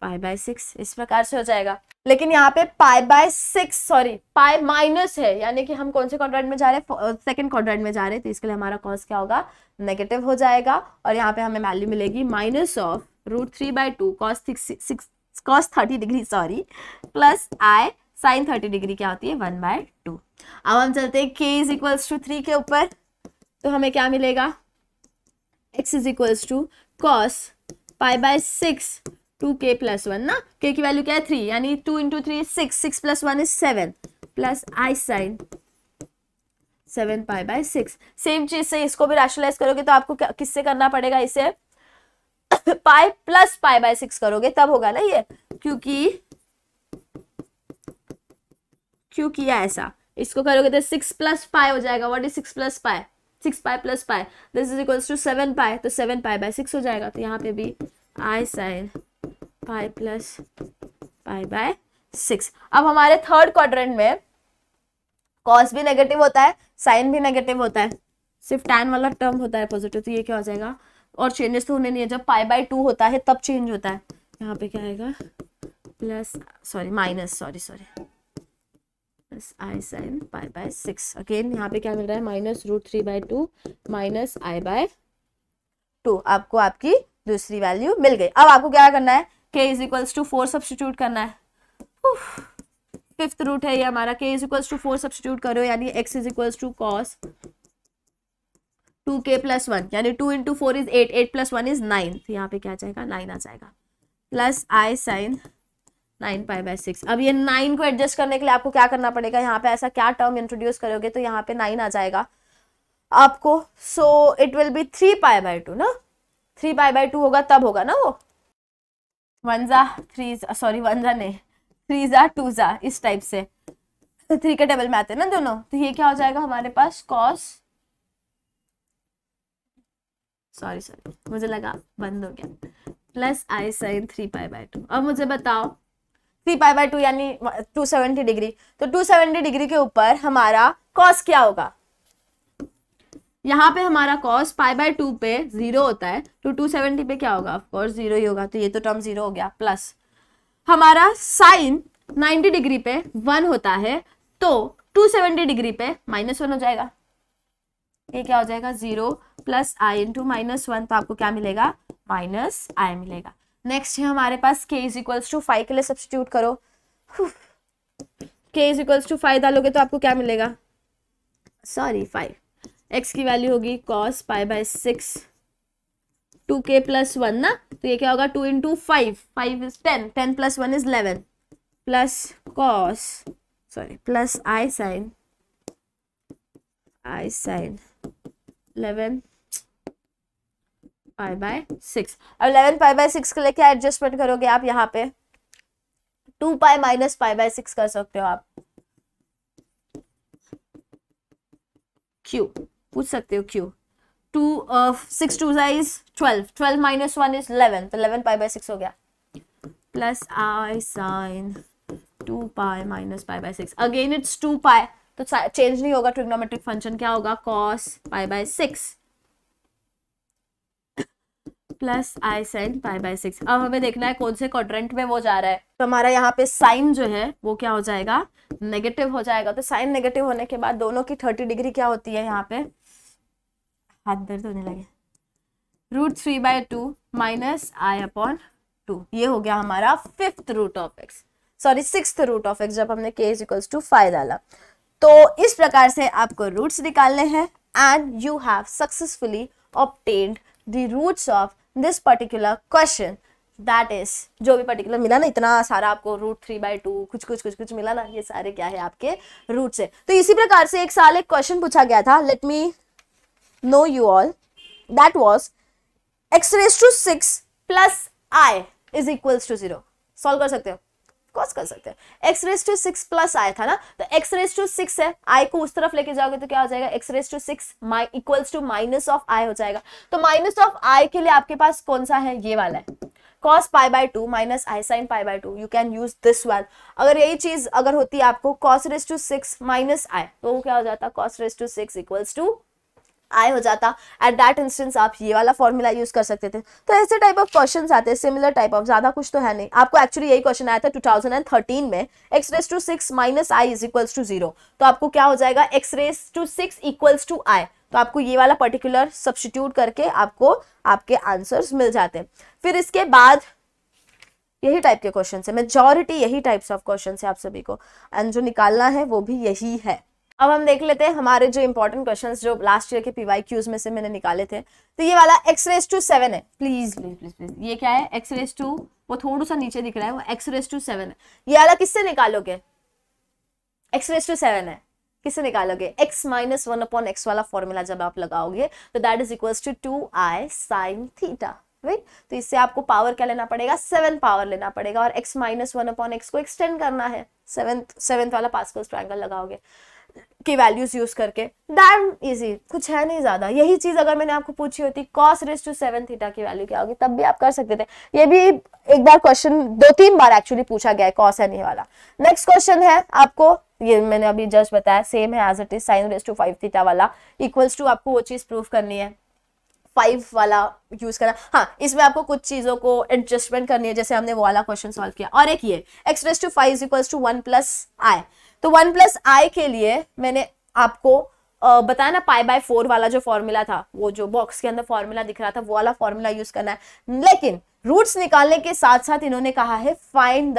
pi by six इस प्रकार से हो जाएगा लेकिन यहाँ पे pi by six sorry pi minus है यानी कि हम कौन से क्वाड्रेंट में जा रहे हैं सेकेंड क्वाड्रेंट में जा रहे हैं तो इसके लिए हमारा कॉस क्या होगा नेगेटिव हो जाएगा और यहाँ पे हमें वैल्यू मिलेगी minus of root three by two cos thirty degree sorry plus i sine thirty degree क्या होती है वन बाय टू अब हम चलते हैं के इज इक्वल्स टू थ्री के ऊपर तो हमें क्या मिलेगा x is equals to cos pi by six two k plus one ना के की वैल्यू क्या है थ्री यानी two into three is six six plus one is seven plus i sine seven pi by six same चीज से इसको भी rationalise करोगे तो आपको किससे करना पड़ेगा इसे pi plus pi by six करोगे तब होगा ना ये क्योंकि क्यों किया ऐसा इसको करोगे तो सिक्स प्लस पाए हो जाएगा what is six plus pi six pi plus pi this is equals to seven pi तो सेवन पाए बाय सिक्स हो जाएगा तो यहाँ पे भी i sine pi plus pi by six अब हमारे थर्ड क्वाड्रेंट में कॉस भी नेगेटिव होता है साइन भी नेगेटिव होता है सिर्फ टैन वाला टर्म होता है पॉजिटिव तो ये क्या हो जाएगा और चेंजेस तो होने नहीं है जब पाई बाय टू होता है तब चेंज होता है यहाँ पे क्या आएगा plus sorry minus sorry sorry plus i sine pi by six again यहाँ पे क्या मिल रहा है minus root three by two minus i by two आपको आपकी दूसरी वैल्यू मिल गई अब आपको क्या करना है k is equals to four substitute करना है फिफ्थ रूट है ये हमारा k is equals to four substitute करो यानी x is equals to cos two k plus one यानी two into four is eight eight plus one is nine तो यहाँ पे क्या जाएगा नाइन आ जाएगा plus i sine nine pi by six अब ये नाइन को एडजस्ट करने के लिए आपको क्या करना पड़ेगा यहाँ पे ऐसा क्या टर्म इंट्रोड्यूस करोगे तो यहाँ पे नाइन आ जाएगा आपको so it will be three pi by two ना थ्री पाई बाय टू होगा तब होगा ना वो वन जा थ्री सॉरी वन जा नहीं थ्री जा टू जा इस टाइप से थ्री के टेबल में आते हैं ना दोनों तो ये क्या हो जाएगा हमारे पास कॉस सॉरी सॉरी मुझे लगा बंद हो गया plus i sine three pi by two अब मुझे बताओ थ्री पाई बाई टू यानी टू सेवेंटी डिग्री तो टू सेवेंटी डिग्री के ऊपर हमारा कॉस क्या होगा यहाँ पे हमारा कॉस पाई बाय टू पे जीरो होता है तो टू सेवेंटी पे क्या होगा ऑफकोर्स जीरो ही होगा तो ये तो टर्म जीरो हो गया प्लस हमारा साइन नाइन्टी डिग्री पे वन होता है तो टू सेवेंटी डिग्री पे माइनस वन हो जाएगा ये क्या हो जाएगा zero plus i into minus one तो आपको क्या मिलेगा माइनस आई मिलेगा नेक्स्ट है हमारे पास के इज इक्वल्स टू फाइव के लिए सब्सिट्यूट करो के इज इक्वल्स टू फाइव डालोगे तो आपको क्या मिलेगा सॉरी फाइव एक्स की वैल्यू होगी cos five by six two k plus one ना तो ये क्या होगा two into five five is ten ten plus one is eleven plus cos sorry plus i sine i sine eleven pi by six अब eleven pi by six के लिए क्या adjustment करोगे आप यहाँ पे two pi minus pi by six कर सकते हो आप क्यू पूछ सकते हो क्यू टू सिक्स टू साइज twelve twelve minus one is eleven तो इलेवन पाई बाय सिक्स हो गया plus i sine two pi minus pi by six again it's two pi तो चेंज नहीं होगा ट्रिग्नोमेट्रिक फंक्शन क्या होगा cos pi by six plus i sine pi by six अब हमें देखना है कौन से क्वाड्रेंट में वो जा रहा है तो हमारा यहाँ पे साइन जो है वो क्या हो जाएगा नेगेटिव हो जाएगा तो साइन नेगेटिव होने के बाद दोनों की थर्टी डिग्री क्या होती है यहाँ पे हाथ दर्द होने लगे root three by two minus i upon two ये हो गया हमारा fifth root of x sorry six root of x जब हमने के इज इक्वल्स टू फाइव डाला तो इस प्रकार से आपको रूट्स निकालने हैं and you have successfully obtained the roots of this particular question that is जो भी पर्टिकुलर मिला ना इतना सारा आपको रूट थ्री बाई टू कुछ कुछ कुछ कुछ मिला ना ये सारे क्या है आपके रूट से तो इसी प्रकार से एक साल एक क्वेश्चन पूछा गया था let me know you all that was x raise to six plus i is equals to zero solve कर सकते हो ऑफकोर्स कर सकते हैं x raise to six plus आया था ना तो एक्स रेस टू सिक्स है आई को उस तरफ लेके जाओगे तो क्या हो जाएगा x raise to six equals to minus of i हो जाएगा तो माइनस ऑफ आई के लिए आपके पास कौन सा है ये वाला है cos pi by 2 minus i sin pi by 2 you can use this one agar yahi cheez agar hoti aapko cos raised to 6 minus i to wo kya ho jata cos raised to 6 equals to आई हो जाता eight that instance आप ये वाला formula use कर सकते थे तो ऐसे टाइप ऑफ क्वेश्चन आते हैं सिमिलर टाइप ऑफ ज्यादा कुछ तो है नहीं आपको एक्चुअली यही क्वेश्चन आया था 2013 में x raise to six minus i is equals to zero तो आपको क्या हो जाएगा x raise to six equals to i तो आपको ये वाला पर्टिकुलर सब्सटीट्यूट करके आपको आपके आंसर मिल जाते हैं फिर इसके बाद यही टाइप के क्वेश्चन है मेजोरिटी यही टाइप्स ऑफ क्वेश्चन है आप सभी को एंड जो निकालना है वो भी यही है अब हम देख लेते हैं हमारे जो इंपॉर्टेंट क्वेश्चन जो लास्ट ईयर के पीवाई क्यूज में से मैंने निकाले थे तो ये वाला एक्स रेस टू सेवन है प्लीज प्लीज प्लीज प्लीज ये क्या है एक्स रेस टू वो थोड़ा सा नीचे दिख रहा है वो एक्स रेस टू सेवन है ये वाला किससे निकालोगे एक्स रेस टू सेवन है किससे निकालोगे x minus one upon x वाला फॉर्मूला जब आप लगाओगे तो that is equal to two i sine theta तो इससे आपको पावर क्या लेना पड़ेगा सेवन पावर लेना पड़ेगा और x minus one upon x को एक्सटेंड करना है सेवन सेवन वाला पासकोस ट्राइंगल लगाओगे के वैल्यूज यूज करके दैट इजी कुछ है नहीं ज्यादा यही चीज अगर मैंने आपको पूछी होती cos raise to seven theta की वैल्यू क्या होगी तब भी आप कर सकते थे ये भी एक बार क्वेश्चन दो तीन बार एक्चुअली पूछा गया है कॉस है नहीं वाला नेक्स्ट क्वेश्चन है आपको ये मैंने अभी जस्ट बताया सेम है as it is sine raise to five theta वाला इक्वल्स टू आपको वो चीज प्रूव करनी है फाइव वाला यूज करना हाँ इसमें आपको कुछ चीजों को एडजस्टमेंट करनी है जैसे हमने वो वाला क्वेश्चन सॉल्व किया और एक ये x raise to five equals to one plus i तो वन प्लस आई के लिए मैंने आपको Uh, बताया ना पाई बाय फोर वाला जो फॉर्मूला था वो जो बॉक्स के अंदर फॉर्मूला दिख रहा था वो वाला फॉर्मूला यूज करना है लेकिन रूट्स निकालने के साथ साथ इन्होंने कहा है find the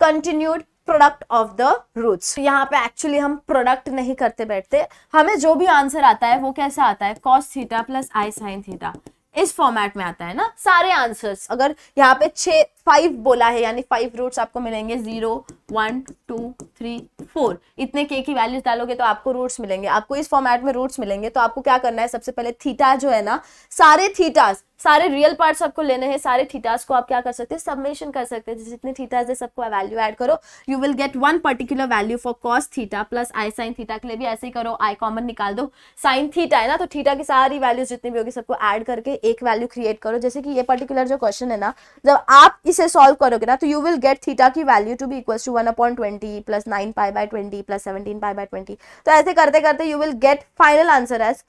continued product of the roots यहाँ पे एक्चुअली हम प्रोडक्ट नहीं करते बैठते हमें जो भी आंसर आता है वो कैसा आता है cos theta plus i sine theta इस फॉर्मेट में आता है ना सारे आंसर्स अगर यहाँ पे छ फाइव बोला है यानी फाइव रूट्स आपको मिलेंगे zero one two three four इतने के की वैल्यूज डालोगे तो आपको रूट्स मिलेंगे आपको इस फॉर्मेट में रूट्स मिलेंगे तो आपको क्या करना है सबसे पहले थीटा जो है ना सारे थीटास सारे रियल पार्ट्स आपको लेने हैं सारे थीटास को आप क्या कर सकते हैं सबमिशन कर सकते हैं जितने थीटास है सबको वैल्यू ऐड करो you will get one particular value for cos theta plus i sine theta के लिए भी ऐसे ही करो आई कॉमन निकाल दो साइन थीटा है ना तो थीटा की सारी वैल्यूज जितनी भी होगी सबको ऐड करके एक वैल्यू क्रिएट करो जैसे कि ये पर्टिकुलर जो क्वेश्चन है ना जब आप इसे सॉल्व करोगे ना तो यू विल गेट थीटा की value to be equal to one upon twenty plus nine pi by twenty plus seventeen pi by twenty तो ऐसे करते करते you will get final answer as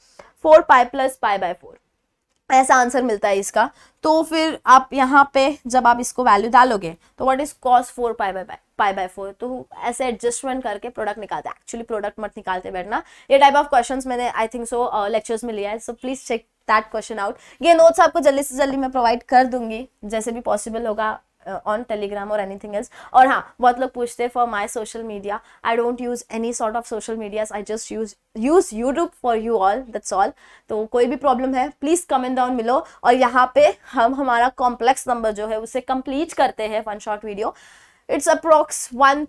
four pi plus pi by four ऐसा answer मिलता है इसका तो फिर आप यहाँ पे जब आप इसको वैल्यू डालोगे तो what is cos four pi by pi by four तो ऐसे एडजस्टमेंट करके प्रोडक्ट निकालते हैं एक्चुअली प्रोडक्ट मत निकालते बैठना ये टाइप ऑफ क्वेश्चंस मैंने आई थिंक सो लेक्चर्स में लिया है so please check that question out ये नोट्स आपको जल्दी से जल्दी मैं प्रोवाइड कर दूंगी जैसे भी पॉसिबल होगा ऑन टेलीग्राम और एनीथिंग एल्स और हाँ बहुत लोग पूछते हैं for my social media I don't use any sort of social medias I just use use YouTube for you all that's all तो कोई भी प्रॉब्लम है प्लीज़ कमेंट डाउन मिलो और यहाँ पे हम हमारा कॉम्प्लेक्स नंबर जो है उसे कंप्लीट करते हैं one short video it's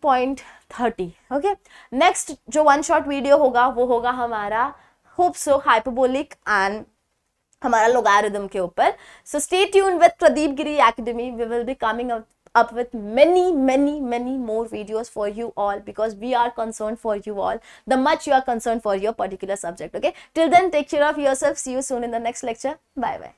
point 1.30 okay next जो वन शॉर्ट वीडियो होगा वो होगा हमारा होप सो हाइपोबोलिक एंड हमारा लोगारिदम के ऊपर so stay tune with Pradeep Giri academy we will be coming up up with many many many more videos for you all because we are concerned for you all the much you are concerned for your particular subject okay till then take care of yourself see you soon in the next lecture bye bye